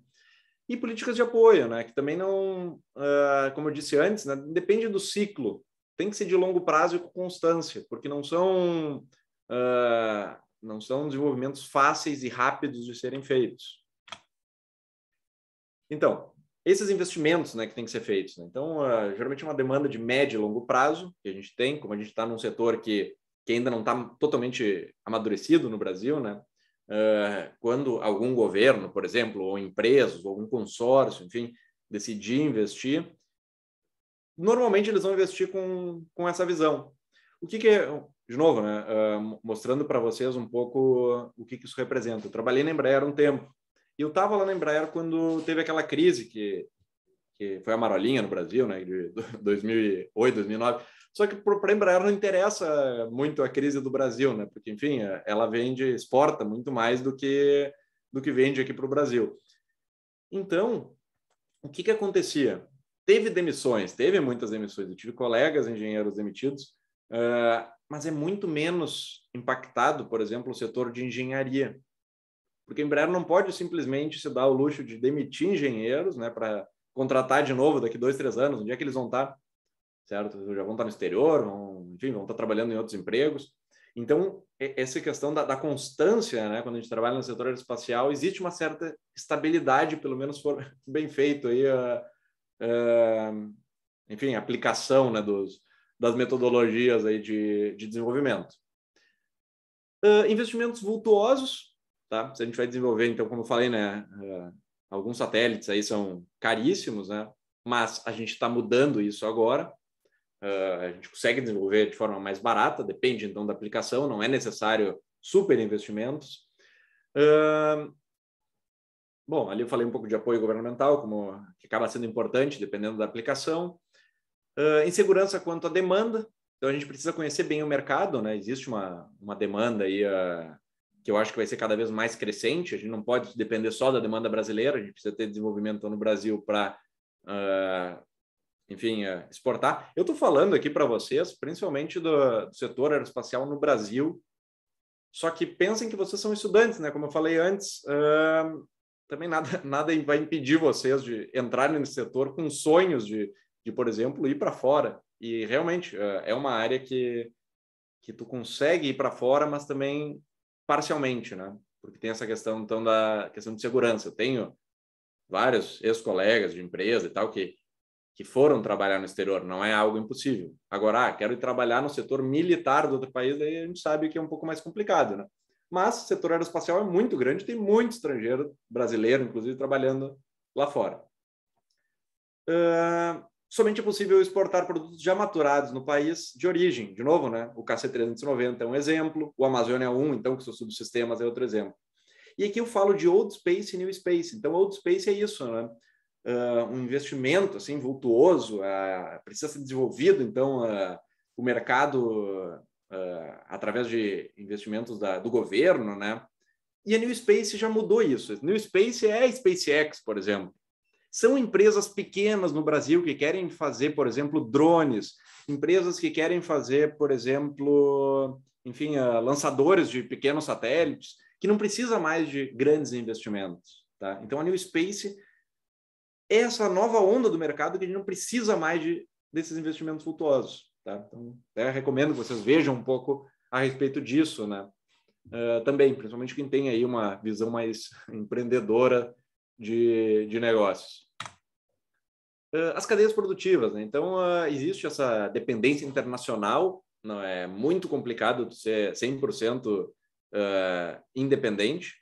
S2: e políticas de apoio, né? Que também não, uh, como eu disse antes, né? depende do ciclo. Tem que ser de longo prazo e com constância, porque não são uh, não são desenvolvimentos fáceis e rápidos de serem feitos. Então, esses investimentos, né, que tem que ser feitos. Né? Então, uh, geralmente é uma demanda de médio e longo prazo que a gente tem, como a gente está num setor que que ainda não está totalmente amadurecido no Brasil, né? quando algum governo, por exemplo, ou empresas, ou algum consórcio, enfim, decidir investir, normalmente eles vão investir com, com essa visão. O que, que é, de novo, né, mostrando para vocês um pouco o que, que isso representa. Eu trabalhei na Embraer um tempo e eu estava lá na Embraer quando teve aquela crise que, que foi a marolinha no Brasil, né, de 2008, 2009. Só que para a Embraer não interessa muito a crise do Brasil, né? Porque, enfim, é, ela vende, exporta muito mais do que, do que vende aqui para o Brasil. Então, o que, que acontecia? Teve demissões, teve muitas demissões. Eu tive colegas engenheiros demitidos, uh, mas é muito menos impactado, por exemplo, o setor de engenharia. Porque a Embraer não pode simplesmente se dar o luxo de demitir engenheiros né, para contratar de novo daqui dois, três anos, onde é que eles vão estar? certo? Já vão estar no exterior, vão, enfim, vão estar trabalhando em outros empregos. Então, essa questão da, da, constância, né? Quando a gente trabalha no setor aeroespacial, existe uma certa estabilidade, pelo menos for bem feito aí, a, ah, a, ah, enfim, a aplicação né, dos, das metodologias aí de, de desenvolvimento. Uh, investimentos vultuosos, tá? Se a gente vai desenvolver, então, como eu falei, né? Uh, alguns satélites aí são caríssimos, né? Mas a gente está mudando isso agora. Uh, a gente consegue desenvolver de forma mais barata, depende então da aplicação, não é necessário super investimentos. Uh, bom, ali eu falei um pouco de apoio governamental, como que acaba sendo importante dependendo da aplicação. Uh, insegurança quanto à demanda, então a gente precisa conhecer bem o mercado, né? Existe uma, uma demanda aí uh, que eu acho que vai ser cada vez mais crescente. A gente não pode depender só da demanda brasileira, a gente precisa ter desenvolvimento no Brasil para uh, enfim, é, exportar. Eu estou falando aqui para vocês, principalmente do, do, setor aeroespacial no Brasil. Só que pensem que vocês são estudantes, né? Como eu falei antes, uh, também nada, nada vai impedir vocês de entrarem nesse setor com sonhos de, de por exemplo, ir para fora. E realmente uh, é uma área que, que tu consegue ir para fora, mas também parcialmente, né? Porque tem essa questão então da questão de segurança. Eu tenho vários ex-colegas de empresa e tal que que foram trabalhar no exterior, não é algo impossível. Agora, ah, quero ir trabalhar no setor militar do outro país, aí a gente sabe que é um pouco mais complicado, né? Mas o setor aeroespacial é muito grande, tem muito estrangeiro, brasileiro, inclusive, trabalhando lá fora. Uh, somente é possível exportar produtos já maturados no país de origem. De novo, né? o KC390 é um exemplo, o Amazônia 1, é então, que são subsistemas, é outro exemplo. E aqui eu falo de Old Space e New Space. Então, Old Space é isso, né? uh, um investimento assim vultuoso, uh, precisa ser desenvolvido. Então, uh, o mercado através de investimentos da, do governo, né? E a New Space já mudou isso. A New Space é a SpaceX, por exemplo. São empresas pequenas no Brasil que querem fazer, por exemplo, drones, empresas que querem fazer, por exemplo, enfim, lançadores de pequenos satélites, que não precisa mais de grandes investimentos. Tá? Então, a New Space essa nova onda do mercado que a gente não precisa mais de, desses investimentos flutuosos, Tá? Então, até recomendo que vocês vejam um pouco a respeito disso, né? Uh, também, principalmente quem tem aí uma visão mais empreendedora de, de negócios. Uh, as cadeias produtivas, né? Então, uh, existe essa dependência internacional, não é muito complicado ser 100% independente.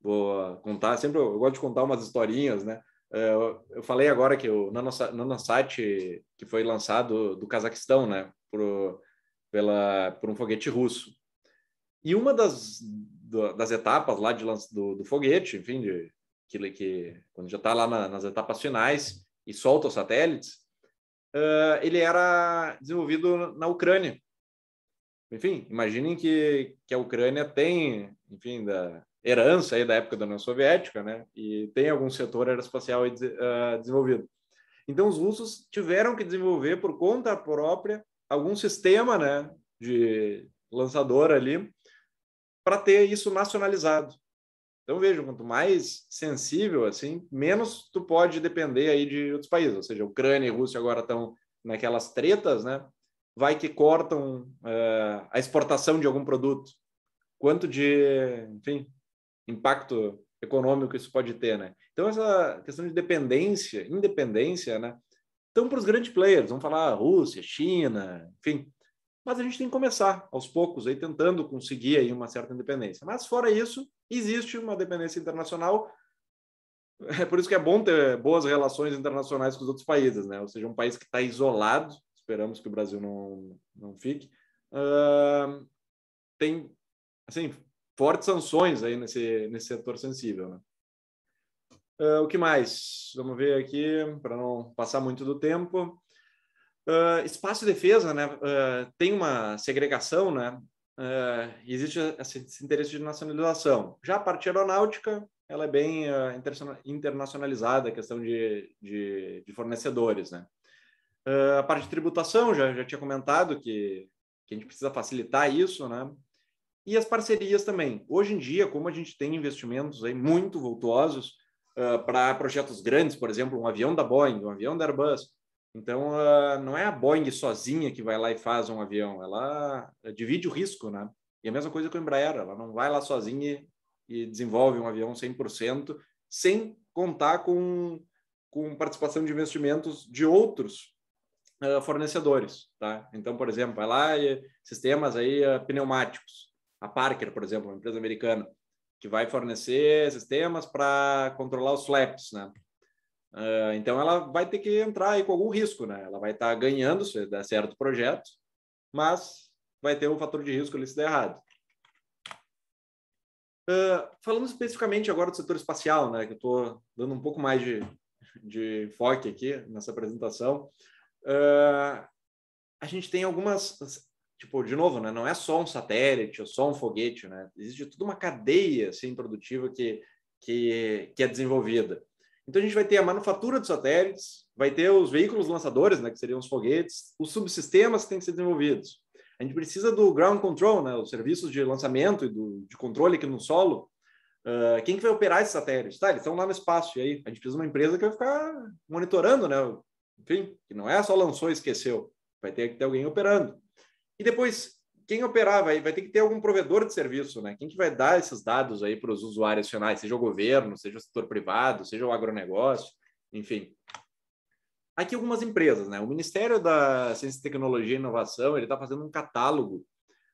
S2: Vou contar, sempre eu gosto de contar umas historinhas, né? É, eu falei agora que o nanosat que foi lançado do Cazaquistão, né, por, pela, por um foguete russo. E uma das, das etapas lá de, do, do foguete, enfim, de, que, que quando já está lá na, nas etapas finais e solta os satélites, uh, ele era desenvolvido na Ucrânia. Enfim, imaginem que, que a Ucrânia tem, enfim, da, herança aí da época da União Soviética, né? E tem algum setor aeroespacial ah, desenvolvido. Então, os russos tiveram que desenvolver por conta própria algum sistema, né, de lançador ali, para ter isso nacionalizado. Então, veja, quanto mais sensível, assim, menos tu pode depender aí de outros países. Ou seja, Ucrânia e Rússia agora estão naquelas tretas, né? Vai que cortam uh, a exportação de algum produto. Quanto de, enfim, impacto econômico isso pode ter, né? Então essa questão de dependência, independência, né? Então para os grandes players, vamos falar Rússia, China, enfim. Mas a gente tem que começar aos poucos aí tentando conseguir aí uma certa independência. Mas fora isso, existe uma dependência internacional. É por isso que é bom ter boas relações internacionais com os outros países, né? Ou seja, um país que está isolado, esperamos que o Brasil não não fique, uh, tem assim fortes sanções aí nesse, nesse setor sensível. Né? Uh, o que mais? Vamos ver aqui, para não passar muito do tempo. Uh, espaço de defesa, né? Uh, tem uma segregação, né? existe esse interesse de nacionalização. Já a parte aeronáutica, ela é bem internacionalizada, a questão de, de, de fornecedores, né? a parte de tributação, já, já tinha comentado que, que a gente precisa facilitar isso, né? E as parcerias também. Hoje em dia, como a gente tem investimentos aí muito voltuosos uh, ah, para projetos grandes, por exemplo, um avião da Boeing, um avião da Airbus. Então, uh, não é a Boeing sozinha que vai lá e faz um avião, ela ah, divide o risco, né? E a mesma coisa com a Embraer, ela não vai lá sozinha e, desenvolve um avião 100%, sem contar com, com participação de investimentos de outros fornecedores, tá? Então, por exemplo, vai lá sistemas aí pneumáticos a Parker, por exemplo, uma empresa americana, que vai fornecer sistemas para controlar os flaps, né? Uh, então ela vai ter que entrar aí com algum risco, né? Ela vai estar tá ganhando se der certo o projeto, mas vai ter um fator de risco ali se der errado. Uh, falando especificamente agora do setor espacial, né? Que eu estou dando um pouco mais de, de enfoque aqui nessa apresentação. Uh, a gente tem algumas tipo, de novo, né, não é só um satélite ou só um foguete, né? Existe toda uma cadeia assim, produtiva que, que, que é desenvolvida. Então a gente vai ter a manufatura dos satélites, vai ter os veículos lançadores, né, que seriam os foguetes, os subsistemas que têm que ser desenvolvidos. A gente precisa do ground control, né, os serviços de lançamento e do, de controle aqui no solo. Uh, quem que vai operar esses satélites? Tá, eles estão lá no espaço, e aí a gente precisa de uma empresa que vai ficar monitorando, né? Enfim, que não é só lançou e esqueceu. Vai ter que ter alguém operando. E depois, quem operar vai, vai ter que ter algum provedor de serviço, né? Quem que vai dar esses dados aí para os usuários finais, seja o governo, seja o setor privado, seja o agronegócio, enfim. Aqui algumas empresas, né? O Ministério da Ciência, Tecnologia e Inovação, ele está fazendo um catálogo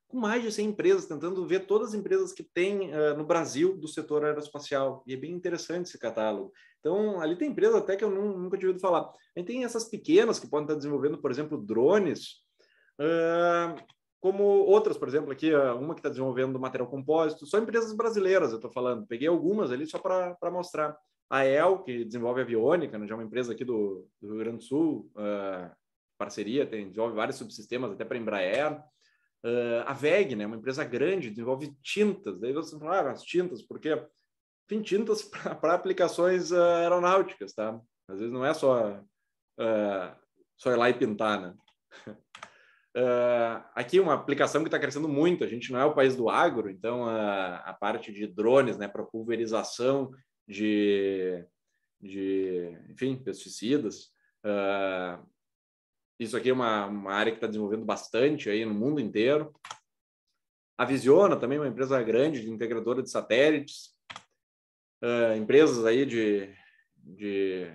S2: com mais de 100 empresas, tentando ver todas as empresas que tem uh, no Brasil do setor aeroespacial. E é bem interessante esse catálogo. Então, ali tem empresas até que eu nunca tinha ouvido falar. A gente tem essas pequenas que podem estar tá desenvolvendo, por exemplo, drones como outras, por exemplo, aqui, ah, uma que está desenvolvendo material compósito, só empresas brasileiras, eu estou falando. Peguei algumas ali só para mostrar. A EL, que desenvolve aviônica, né, já é uma empresa aqui do, do Rio Grande do Sul, uh, parceria, tem, desenvolve vários subsistemas, até para Embraer. Uh, a VEG, né, uma empresa grande, desenvolve tintas. Daí você fala, ah, as tintas, porque Tem tintas para aplicações uh, aeronáuticas, tá? Às vezes não é só, só ir lá e pintar, né? Uh, aqui uma aplicação que está crescendo muito. A gente não é o país do agro, então a, ah, a parte de drones, né, para pulverização de, de, enfim, pesticidas. Uh, isso aqui é uma, uma área que está desenvolvendo bastante aí no mundo inteiro. A Visiona também é uma empresa grande de integradora de satélites. Uh, empresas aí de, de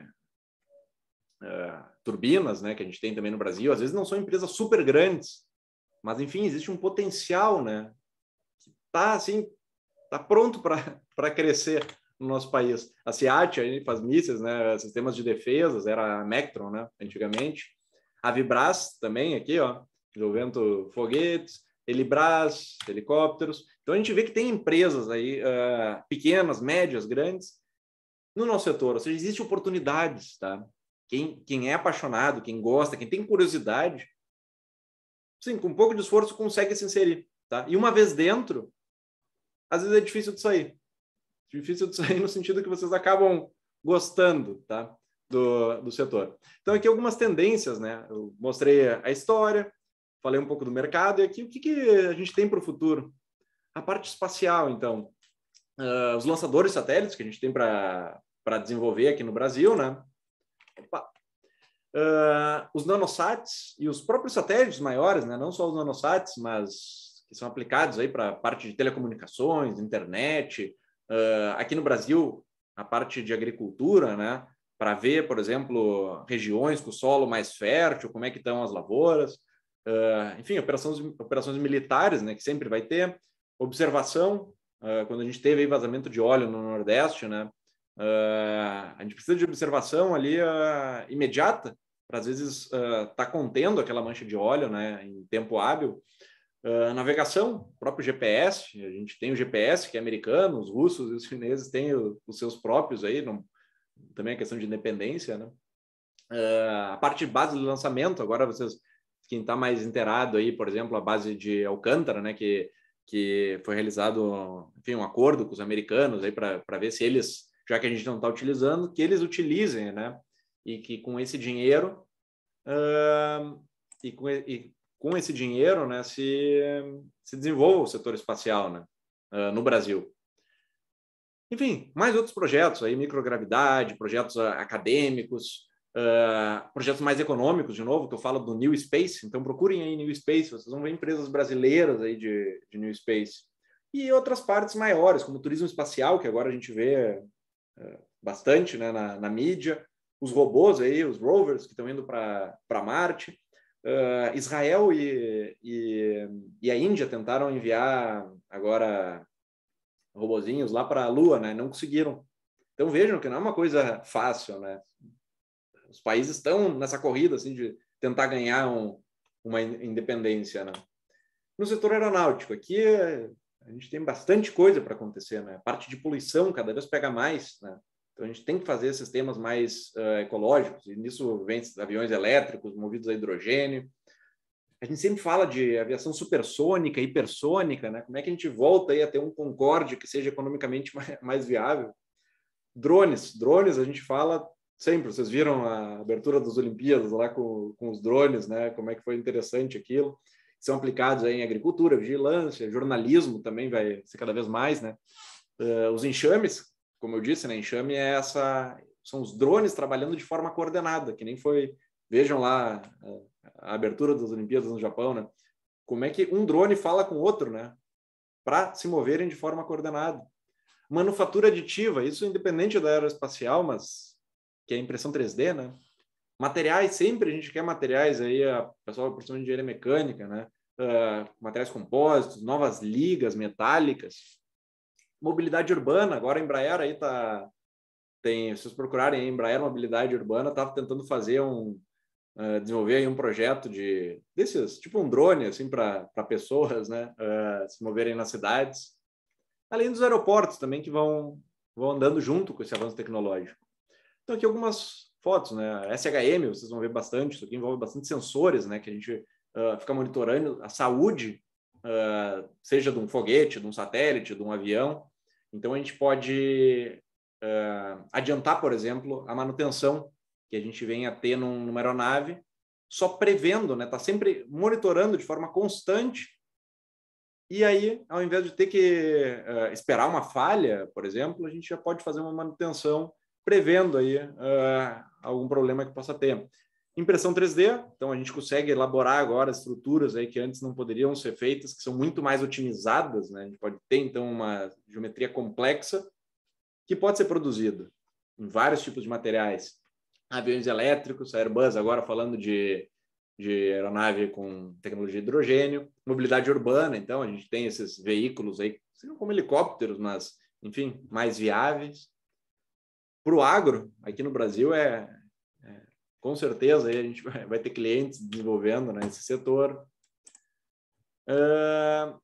S2: uh, turbinas, né, que a gente tem também no Brasil, às vezes não são empresas super grandes, mas enfim, existe um potencial, né, que tá assim, tá pronto para crescer no nosso país. A SEAT, a gente faz mísseis, né, sistemas de defesas, era a Mectron, né, antigamente. A Vibras também aqui, ó, desenvolvendo foguetes, Elibras, helicópteros. Então a gente vê que tem empresas aí uh, pequenas, médias, grandes no nosso setor, ou seja, existem oportunidades, tá? Quem, quem é apaixonado, quem gosta, quem tem curiosidade, sim, com um pouco de esforço consegue se inserir, tá? E uma vez dentro, às vezes é difícil de sair. Difícil de sair no sentido que vocês acabam gostando, tá? Do, do setor. Então, aqui algumas tendências, né? Eu mostrei a história, falei um pouco do mercado e aqui o que, que a gente tem para o futuro. A parte espacial, então. Uh, os lançadores satélites que a gente tem para desenvolver aqui no Brasil, né? Uh, os nanosats e os próprios satélites maiores, né? não só os nanosats, mas que são aplicados aí para a parte de telecomunicações, internet. Uh, aqui no Brasil, a parte de agricultura, né? para ver, por exemplo, regiões com solo mais fértil, como é que estão as lavouras. Uh, enfim, operações, operações militares, né? que sempre vai ter. Observação, quando a gente teve vazamento de óleo no Nordeste, né? Uh, a gente precisa de observação ali uh, imediata para às vezes estar ah, tá contendo aquela mancha de óleo, né, em tempo hábil. navegação, próprio GPS, a gente tem o GPS que é americano, os russos e os chineses têm o, os seus próprios aí, não, também a é questão de independência, né? a parte de base do lançamento, agora vocês quem está mais inteirado aí, por exemplo, a base de Alcântara, né, que, que foi realizado enfim, um acordo com os americanos aí para ver se eles já que a gente não está utilizando, que eles utilizem, né? E que com esse dinheiro uh, e, com, e, com, esse dinheiro, né, se, se desenvolva o setor espacial, né? Uh, no Brasil. Enfim, mais outros projetos aí, microgravidade, projetos ah, acadêmicos, uh, projetos mais econômicos, de novo, que eu falo do New Space. Então procurem aí New Space, vocês vão ver empresas brasileiras aí de, de New Space e outras partes maiores, como turismo espacial, que agora a gente vê bastante né, na, na, mídia, os robôs aí, os rovers que estão indo para Marte, uh, Israel e, e, e, a Índia tentaram enviar agora robozinhos lá para a Lua, né? Não conseguiram. Então vejam que não é uma coisa fácil, né? Os países estão nessa corrida assim de tentar ganhar um, uma independência, né? No setor aeronáutico, aqui é a gente tem bastante coisa para acontecer, né? A parte de poluição cada vez pega mais, né? Então a gente tem que fazer esses temas mais uh, ecológicos, e nisso vem aviões elétricos movidos a hidrogênio. A gente sempre fala de aviação supersônica, hipersônica, né? Como é que a gente volta aí a ter um Concorde que seja economicamente mais viável? Drones, drones a gente fala sempre. Vocês viram a abertura das Olimpíadas lá com, com os drones, né? Como é que foi interessante aquilo são aplicados aí em agricultura, vigilância, jornalismo também vai ser cada vez mais, né? Uh, os enxames, como eu disse, né? Enxame é essa, são os drones trabalhando de forma coordenada, que nem foi, vejam lá ah, a abertura das Olimpíadas no Japão, né? Como é que um drone fala com outro, né? Para se moverem de forma coordenada. Manufatura aditiva, isso independente da aeroespacial, mas que é impressão 3D, né? Materiais, sempre a gente quer materiais aí, a pessoal cima de engenharia mecânica, né? Uh, materiais compósitos, novas ligas metálicas, mobilidade urbana. Agora a Embraer aí tá tem, se vocês procurarem a Embraer Mobilidade Urbana, tava tá tentando fazer um uh, desenvolver aí um projeto de desses, tipo um drone assim para pessoas, né, uh, se moverem nas cidades. Além dos aeroportos também que vão vão andando junto com esse avanço tecnológico. Então aqui algumas fotos, né? SHM, vocês vão ver bastante, isso aqui envolve bastante sensores, né? Que a gente uh, fica monitorando a saúde, uh, seja de um foguete, de um satélite, de um avião. Então, a gente pode uh, adiantar, por exemplo, a manutenção que a gente vem a ter num, numa aeronave, só prevendo, né? Tá sempre monitorando de forma constante. E aí, ao invés de ter que esperar uma falha, por exemplo, a gente já pode fazer uma manutenção prevendo aí uh, algum problema que possa ter. Impressão 3D, então a gente consegue elaborar agora estruturas aí que antes não poderiam ser feitas, que são muito mais otimizadas, né? A gente pode ter então uma geometria complexa que pode ser produzida em vários tipos de materiais. Aviões elétricos, Airbus agora falando de, de aeronave com tecnologia de hidrogênio, mobilidade urbana, então a gente tem esses veículos aí, não como helicópteros, mas enfim, mais viáveis para o agro, aqui no Brasil, é, é, com certeza a gente vai ter clientes desenvolvendo né, nesse né, setor. Uh,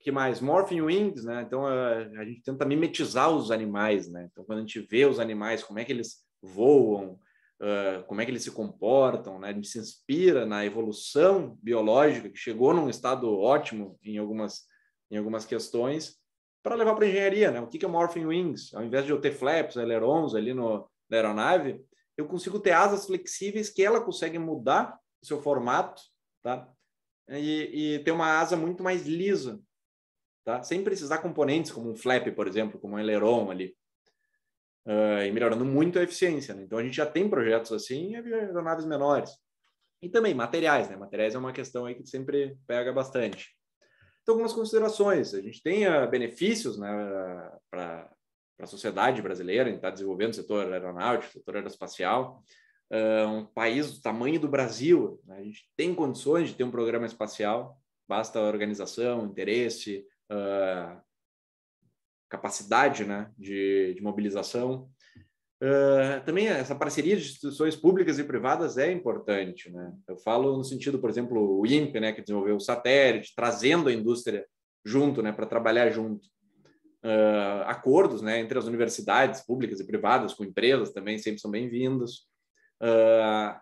S2: que mais? Morphing wings, né? Então uh, a gente tenta mimetizar os animais, né? Então quando a gente vê os animais, como é que eles voam, uh, como é que eles se comportam, né? A gente se inspira na evolução biológica que chegou num estado ótimo em algumas em algumas questões para levar para engenharia, né? O que é uma Orphan Wings? Ao invés de eu ter flaps, ailerons né, ali no, na aeronave, eu consigo ter asas flexíveis que ela consegue mudar o seu formato, tá? E, e ter uma asa muito mais lisa, tá? Sem precisar componentes como um flap, por exemplo, como um aileron ali. Uh, e melhorando muito a eficiência, né? Então a gente já tem projetos assim em aeronaves menores. E também materiais, né? Materiais é uma questão aí que sempre pega bastante. Então, algumas considerações. A gente tem ah, benefícios né, para a sociedade brasileira, em estar tá desenvolvendo o setor aeronáutico, o setor aeroespacial. Ah, um país do tamanho do Brasil, né, a gente tem condições de ter um programa espacial, basta organização, interesse, uh, capacidade né, de, de mobilização. Ah, também essa parceria de instituições públicas e privadas é importante, né? Eu falo no sentido, por exemplo, o INPE, né, que desenvolveu o satélite, trazendo a indústria junto, né, para trabalhar junto. Uh, acordos, né, entre as universidades públicas e privadas, com empresas também sempre são bem-vindos. Uh,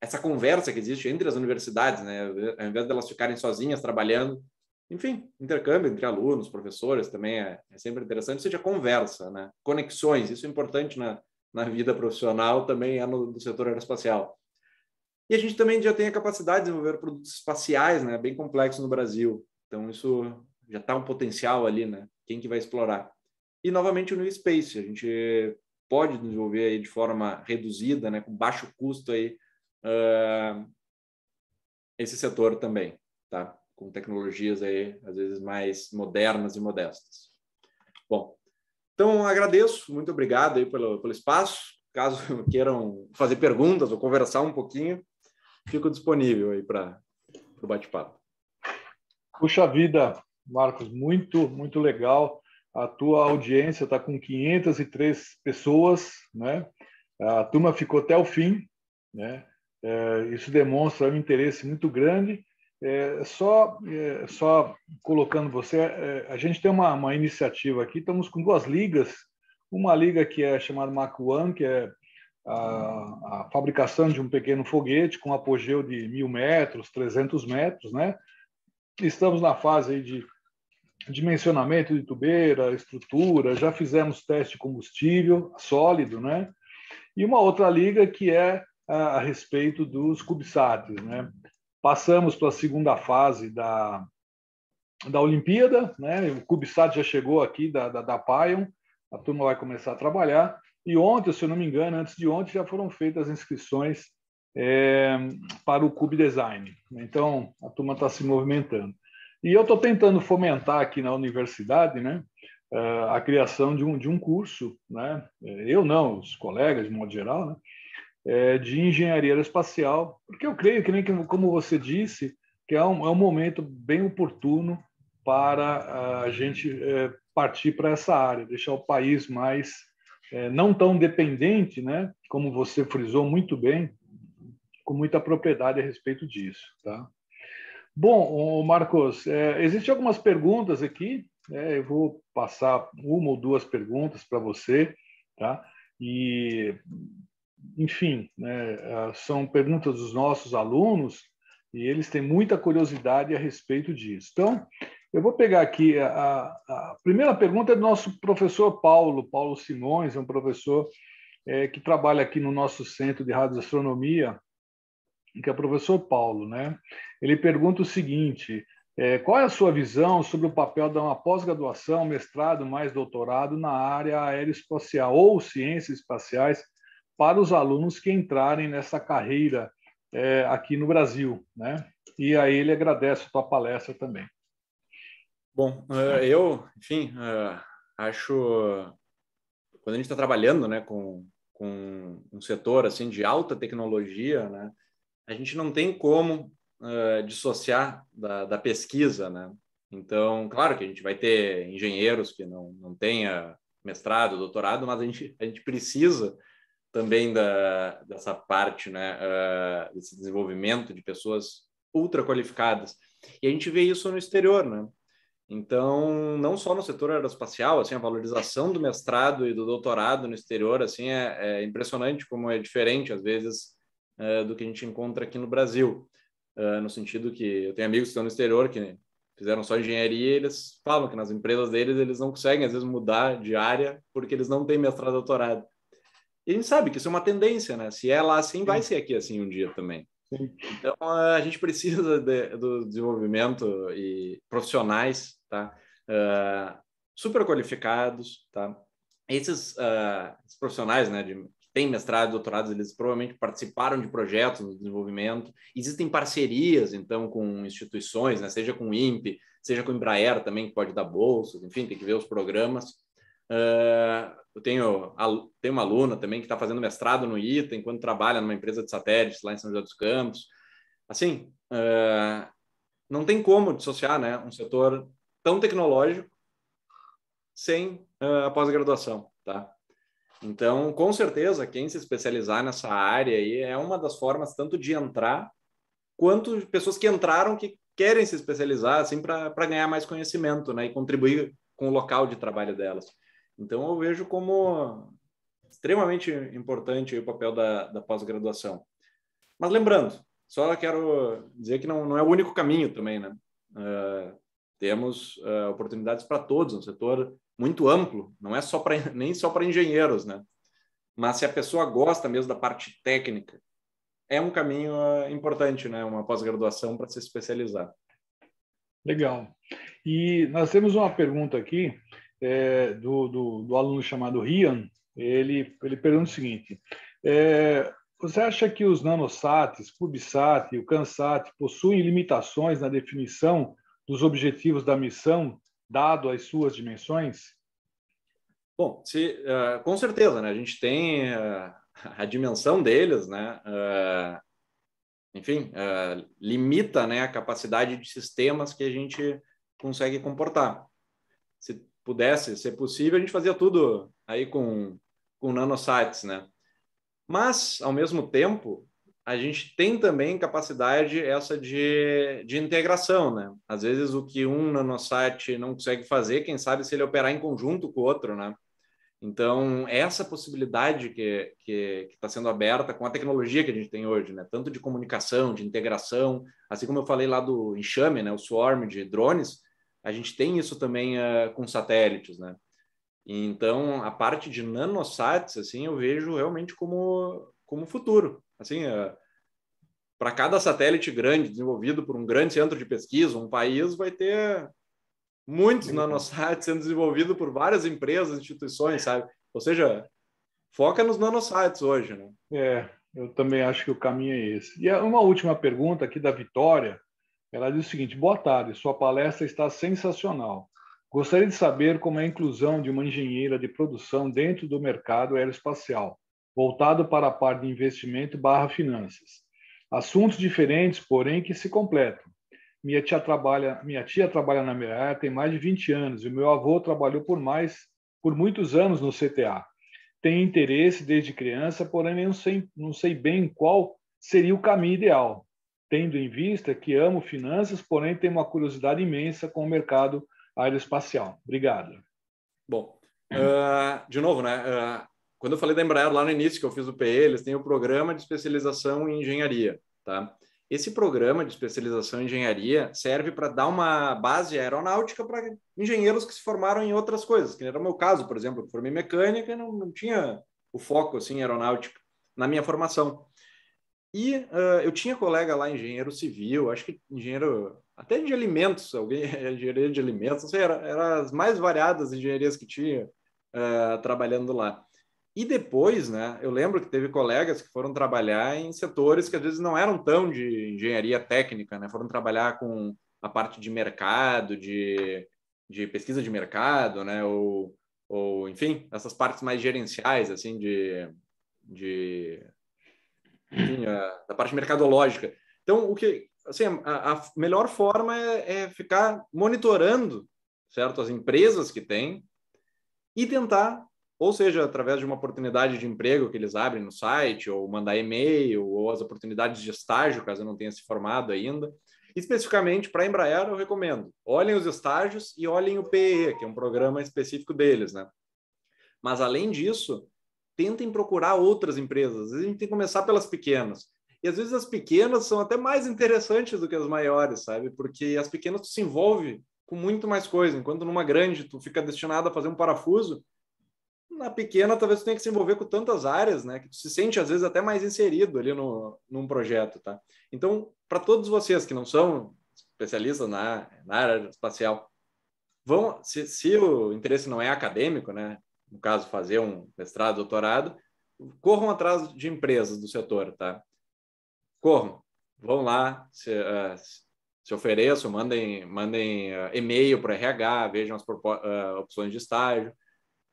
S2: essa conversa que existe entre as universidades, né, ao invés delas ficarem sozinhas trabalhando, enfim, intercâmbio entre alunos, professores também é, é sempre interessante. Ou seja, conversa, né, conexões, isso é importante na na vida profissional também é no, no setor aeroespacial. E a gente também já tem a capacidade de desenvolver produtos espaciais, né? Bem complexo no Brasil. Então, isso já está um potencial ali, né? Quem que vai explorar? E, novamente, o New Space. A gente pode desenvolver aí de forma reduzida, né? Com baixo custo aí, uh, esse setor também, tá? Com tecnologias aí, às vezes, mais modernas e modestas. Bom, então, agradeço, muito obrigado aí pelo, pelo espaço. Caso queiram fazer perguntas ou conversar um pouquinho, fico disponível aí para o bate-papo. Puxa vida,
S1: Marcos, muito, muito legal. A tua audiência está com 503 pessoas, né? A turma ficou até o fim, né? É, isso demonstra um interesse muito grande é, só, é, só colocando você, é, a gente tem uma, uma iniciativa aqui, estamos com duas ligas, uma liga que é chamada Macuan, que é a, a, fabricação de um pequeno foguete com apogeu de mil metros, 300 metros, né? Estamos na fase de dimensionamento de tubeira, estrutura, já fizemos teste de combustível sólido, né? E uma outra liga que é a, a respeito dos CubeSats, né? Passamos para a segunda fase da, da Olimpíada, né? o CubeSat já chegou aqui da, da, da Pion, a turma vai começar a trabalhar. E ontem, se eu não me engano, antes de ontem, já foram feitas as inscrições é, para o Cube Design. Então, a turma está se movimentando. E eu estou tentando fomentar aqui na universidade né, é, a criação de um, de um curso. Né? Eu não, os colegas, de modo geral, né? é, de engenharia espacial, porque eu creio que nem que, como você disse, que é um, é um momento bem oportuno para a gente é, partir para essa área, deixar o país mais é, não tão dependente, né? Como você frisou muito bem, com muita propriedade a respeito disso, tá? Bom, Marcos, é, existem algumas perguntas aqui é, eu vou passar uma ou duas perguntas para você, tá? E enfim, né, ah, são perguntas dos nossos alunos e eles têm muita curiosidade a respeito disso. Então, eu vou pegar aqui a, a primeira pergunta é do nosso professor Paulo, Paulo Simões, é um professor é, que trabalha aqui no nosso centro de radioastronomia, que é o professor Paulo, né? Ele pergunta o seguinte: é, qual é a sua visão sobre o papel de uma pós-graduação, mestrado, mais doutorado na área aeroespacial ou ciências espaciais? para os alunos que entrarem nessa carreira é, aqui no Brasil, né? E aí ele agradece a tua palestra também.
S2: Bom, é, eu, enfim, é, acho quando a gente está trabalhando, né, com, com um setor assim de alta tecnologia, né, a gente não tem como é, dissociar da, da pesquisa, né? Então, claro que a gente vai ter engenheiros que não não tenha mestrado, doutorado, mas a gente a gente precisa também da, dessa parte, né, uh, desse desenvolvimento de pessoas ultra qualificadas. E a gente vê isso no exterior, né? Então, não só no setor aeroespacial, assim, a valorização do mestrado e do doutorado no exterior, assim, é, é impressionante como é diferente, às vezes, uh, do que a gente encontra aqui no Brasil. Uh, no sentido que eu tenho amigos que estão no exterior que fizeram só engenharia e eles falam que nas empresas deles eles não conseguem, às vezes, mudar de área porque eles não têm mestrado e doutorado. E a gente sabe que isso é uma tendência, né? Se é lá assim, vai ser aqui assim um dia também. Sim. Então, a gente precisa de, do desenvolvimento e profissionais, tá? Uh, super qualificados, tá? Esses, uh, esses profissionais, né, de, que têm mestrado, doutorado, eles provavelmente participaram de projetos no desenvolvimento. Existem parcerias, então, com instituições, né? Seja com o INPE, seja com o Embraer também, que pode dar bolsas, enfim, tem que ver os programas. Uh, eu tenho, tenho uma aluna também que está fazendo mestrado no ITA, enquanto trabalha numa empresa de satélites lá em São José dos Campos. Assim, uh, não tem como dissociar né, um setor tão tecnológico sem uh, a pós-graduação, tá? Então, com certeza, quem se especializar nessa área aí é uma das formas tanto de entrar quanto de pessoas que entraram que querem se especializar assim para ganhar mais conhecimento, né, e contribuir com o local de trabalho delas. Então, eu vejo como extremamente importante o papel da, da pós-graduação. Mas lembrando, só quero dizer que não, não é o único caminho também, né? Uh, temos uh, oportunidades para todos, um setor muito amplo, não é só pra, nem só para engenheiros, né? Mas se a pessoa gosta mesmo da parte técnica, é um caminho uh, importante, né? Uma pós-graduação para se especializar. Legal.
S1: E nós temos uma pergunta aqui é, do, do, do, aluno chamado Rian, ele, ele pergunta o seguinte: é, você acha que os nanosats, CubSat e o CanSat possuem limitações na definição dos objetivos da missão, dado as suas dimensões?
S2: Bom, se, uh, com certeza, né? A gente tem uh, a dimensão deles, né? Uh, enfim, limita né, a capacidade de sistemas que a gente consegue comportar pudesse ser possível, a gente fazia tudo aí com, com nanosites, né? Mas, ao mesmo tempo, a gente tem também capacidade essa de, de integração, né? Às vezes o que um nanosite não consegue fazer, quem sabe se ele operar em conjunto com o outro, né? Então, essa possibilidade que está sendo aberta com a tecnologia que a gente tem hoje, né? tanto de comunicação, de integração, assim como eu falei lá do enxame, né? o swarm de drones, a gente tem isso também uh, com satélites, né? Então, a parte de nanosats, assim, eu vejo realmente como, como futuro. Assim, uh, eh, para cada satélite grande desenvolvido por um grande centro de pesquisa, um país vai ter muitos nanosats sendo desenvolvido por várias empresas, instituições, sabe? Ou seja, foca nos nanosats hoje, né?
S1: É, eu também acho que o caminho é esse. E é uma última pergunta aqui da Vitória. Ela diz o seguinte: Boa tarde, sua palestra está sensacional. Gostaria de saber como é a inclusão de uma engenheira de produção dentro do mercado aeroespacial, voltado para a parte de investimento barra finanças. Assuntos diferentes, porém, que se completam. Minha tia trabalha, minha tia trabalha na Embraer tem mais de 20 anos e meu avô trabalhou por mais por muitos anos no CTA. Tenho interesse desde criança, porém não sei, não sei bem qual seria o caminho ideal tendo em vista que amo finanças, porém tenho uma curiosidade imensa com o mercado aeroespacial. Obrigado.
S2: Bom, uh, de novo, né? Uh, quando eu falei da Embraer lá no início que eu fiz o PE, eles têm o programa de especialização em engenharia, tá? Esse programa de especialização em engenharia serve para dar uma base aeronáutica para engenheiros que se formaram em outras coisas, que era o meu caso, por exemplo, eu formei mecânica e não, não tinha o foco assim aeronáutico na minha formação. E uh, eu tinha colega lá, engenheiro civil, acho que engenheiro até de alimentos, alguém engenheiro de alimentos, não sei, era, era as mais variadas engenharias que tinha uh, trabalhando lá. E depois, né, eu lembro que teve colegas que foram trabalhar em setores que às vezes não eram tão de engenharia técnica, né, foram trabalhar com a parte de mercado, de, de pesquisa de mercado, né, ou, ou, enfim, essas partes mais gerenciais, assim, de, de enfim, a, da parte mercadológica. Então, o que, assim, a, a melhor forma é, é, ficar monitorando, certo, as empresas que têm e tentar, ou seja, através de uma oportunidade de emprego que eles abrem no site, ou mandar e-mail, ou as oportunidades de estágio, caso eu não tenha se formado ainda. Especificamente para a Embraer, eu recomendo. Olhem os estágios e olhem o PE, que é um programa específico deles, né? Mas além disso, tentem procurar outras empresas. A gente tem que começar pelas pequenas. E às vezes as pequenas são até mais interessantes do que as maiores, sabe? Porque as pequenas tu se envolve com muito mais coisa, enquanto numa grande tu fica destinado a fazer um parafuso, na pequena talvez tu tenha que se envolver com tantas áreas, né? Que tu se sente às vezes até mais inserido ali no, num projeto, tá? Então, para todos vocês que não são especialistas na, na área espacial, vão, se, se o interesse não é acadêmico, né? no caso, fazer um mestrado, doutorado, corram atrás de empresas do setor, tá? Corram, vão lá, se, uh, se ofereçam, mandem, mandem uh, e-mail para RH, vejam as uh, opções de estágio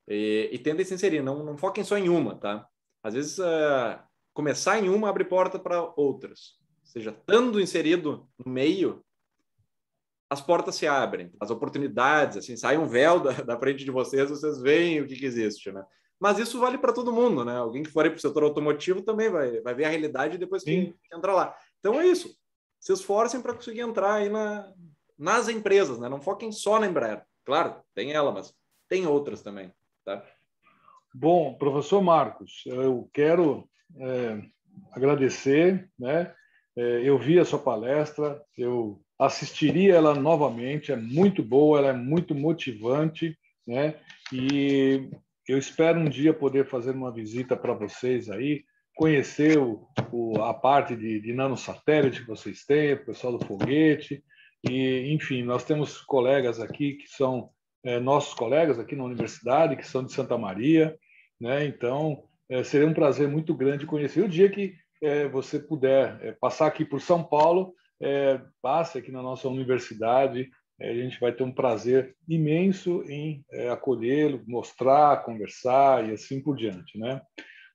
S2: e, e, tentem se inserir. Não, não foquem só em uma, tá? Às vezes, começar em uma abre porta para outras. Ou seja, estando inserido no meio, as portas se abrem, as oportunidades, assim, sai um véu da, da frente de vocês, vocês veem o que, que existe, né? Mas isso vale para todo mundo, né? Alguém que for para o setor automotivo também vai, vai ver a realidade depois que, que lá. Então é isso. Se esforcem para conseguir entrar aí na, nas empresas, né? Não foquem só na Embraer. Claro, tem ela, mas tem outras também, tá? Bom, professor
S1: Marcos, eu quero é, agradecer, né? É, eu vi a sua palestra, eu assistiria ela novamente, é muito boa, ela é muito motivante, né? E eu espero um dia poder fazer uma visita para vocês aí, conhecer o, o, a parte de, de nanosatélite que vocês têm, o pessoal do foguete, e, enfim, nós temos colegas aqui que são é, nossos colegas aqui na universidade, que são de Santa Maria, né? Então, é, seria um prazer muito grande conhecer. O dia que é, você puder é, passar aqui por São Paulo, é, passe aqui na nossa universidade. É, a gente vai ter um prazer imenso em é, acolhê-lo, mostrar, conversar e assim por diante. Né?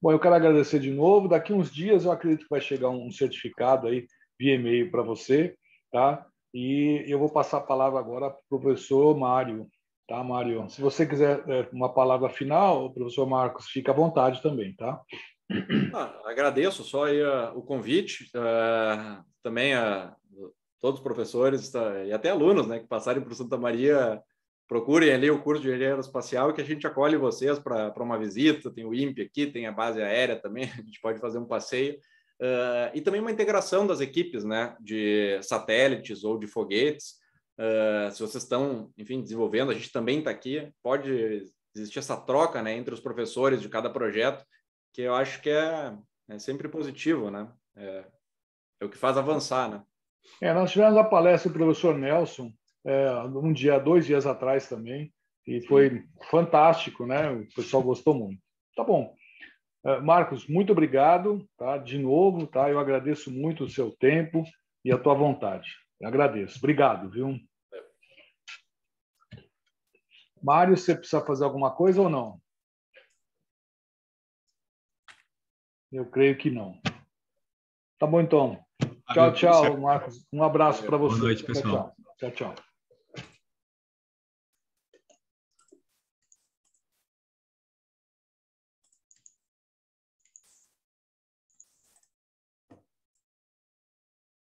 S1: Bom, eu quero agradecer de novo. Daqui uns dias eu acredito que vai chegar um certificado aí via e-mail para você, tá? E eu vou passar a palavra agora para o professor Mário, tá, Mário? Se você quiser é, uma palavra final, o professor Marcos, fica à vontade também, tá?
S2: Ah, agradeço só ah, o convite, uh, também a ah, todos os professores tá, e até alunos né, que passarem por Santa Maria, procurem ali o curso de engenharia espacial que a gente acolhe vocês para uma visita, tem o INPE aqui, tem a base aérea também, a gente pode fazer um passeio. Uh, e também uma integração das equipes né, de satélites ou de foguetes. Uh, se vocês estão, enfim, desenvolvendo, a gente também está aqui, pode existir essa troca né, entre os professores de cada projeto que eu acho que é, é sempre positivo, né? É, é, o que faz avançar, né?
S1: É, nós tivemos a palestra do professor Nelson é, um dia, dois dias atrás também, e foi fantástico, né? O pessoal gostou muito. Tá bom. É, Marcos, muito obrigado, tá? De novo, tá? Eu agradeço muito o seu tempo e a tua vontade. Eu agradeço. Obrigado, viu? É. Mário, você precisa fazer alguma coisa ou não? Eu creio que não. Tá bom, então.
S2: Tchau, tchau, Marcos. Um abraço para você. Boa noite, pessoal.
S1: Tchau, tchau. tchau.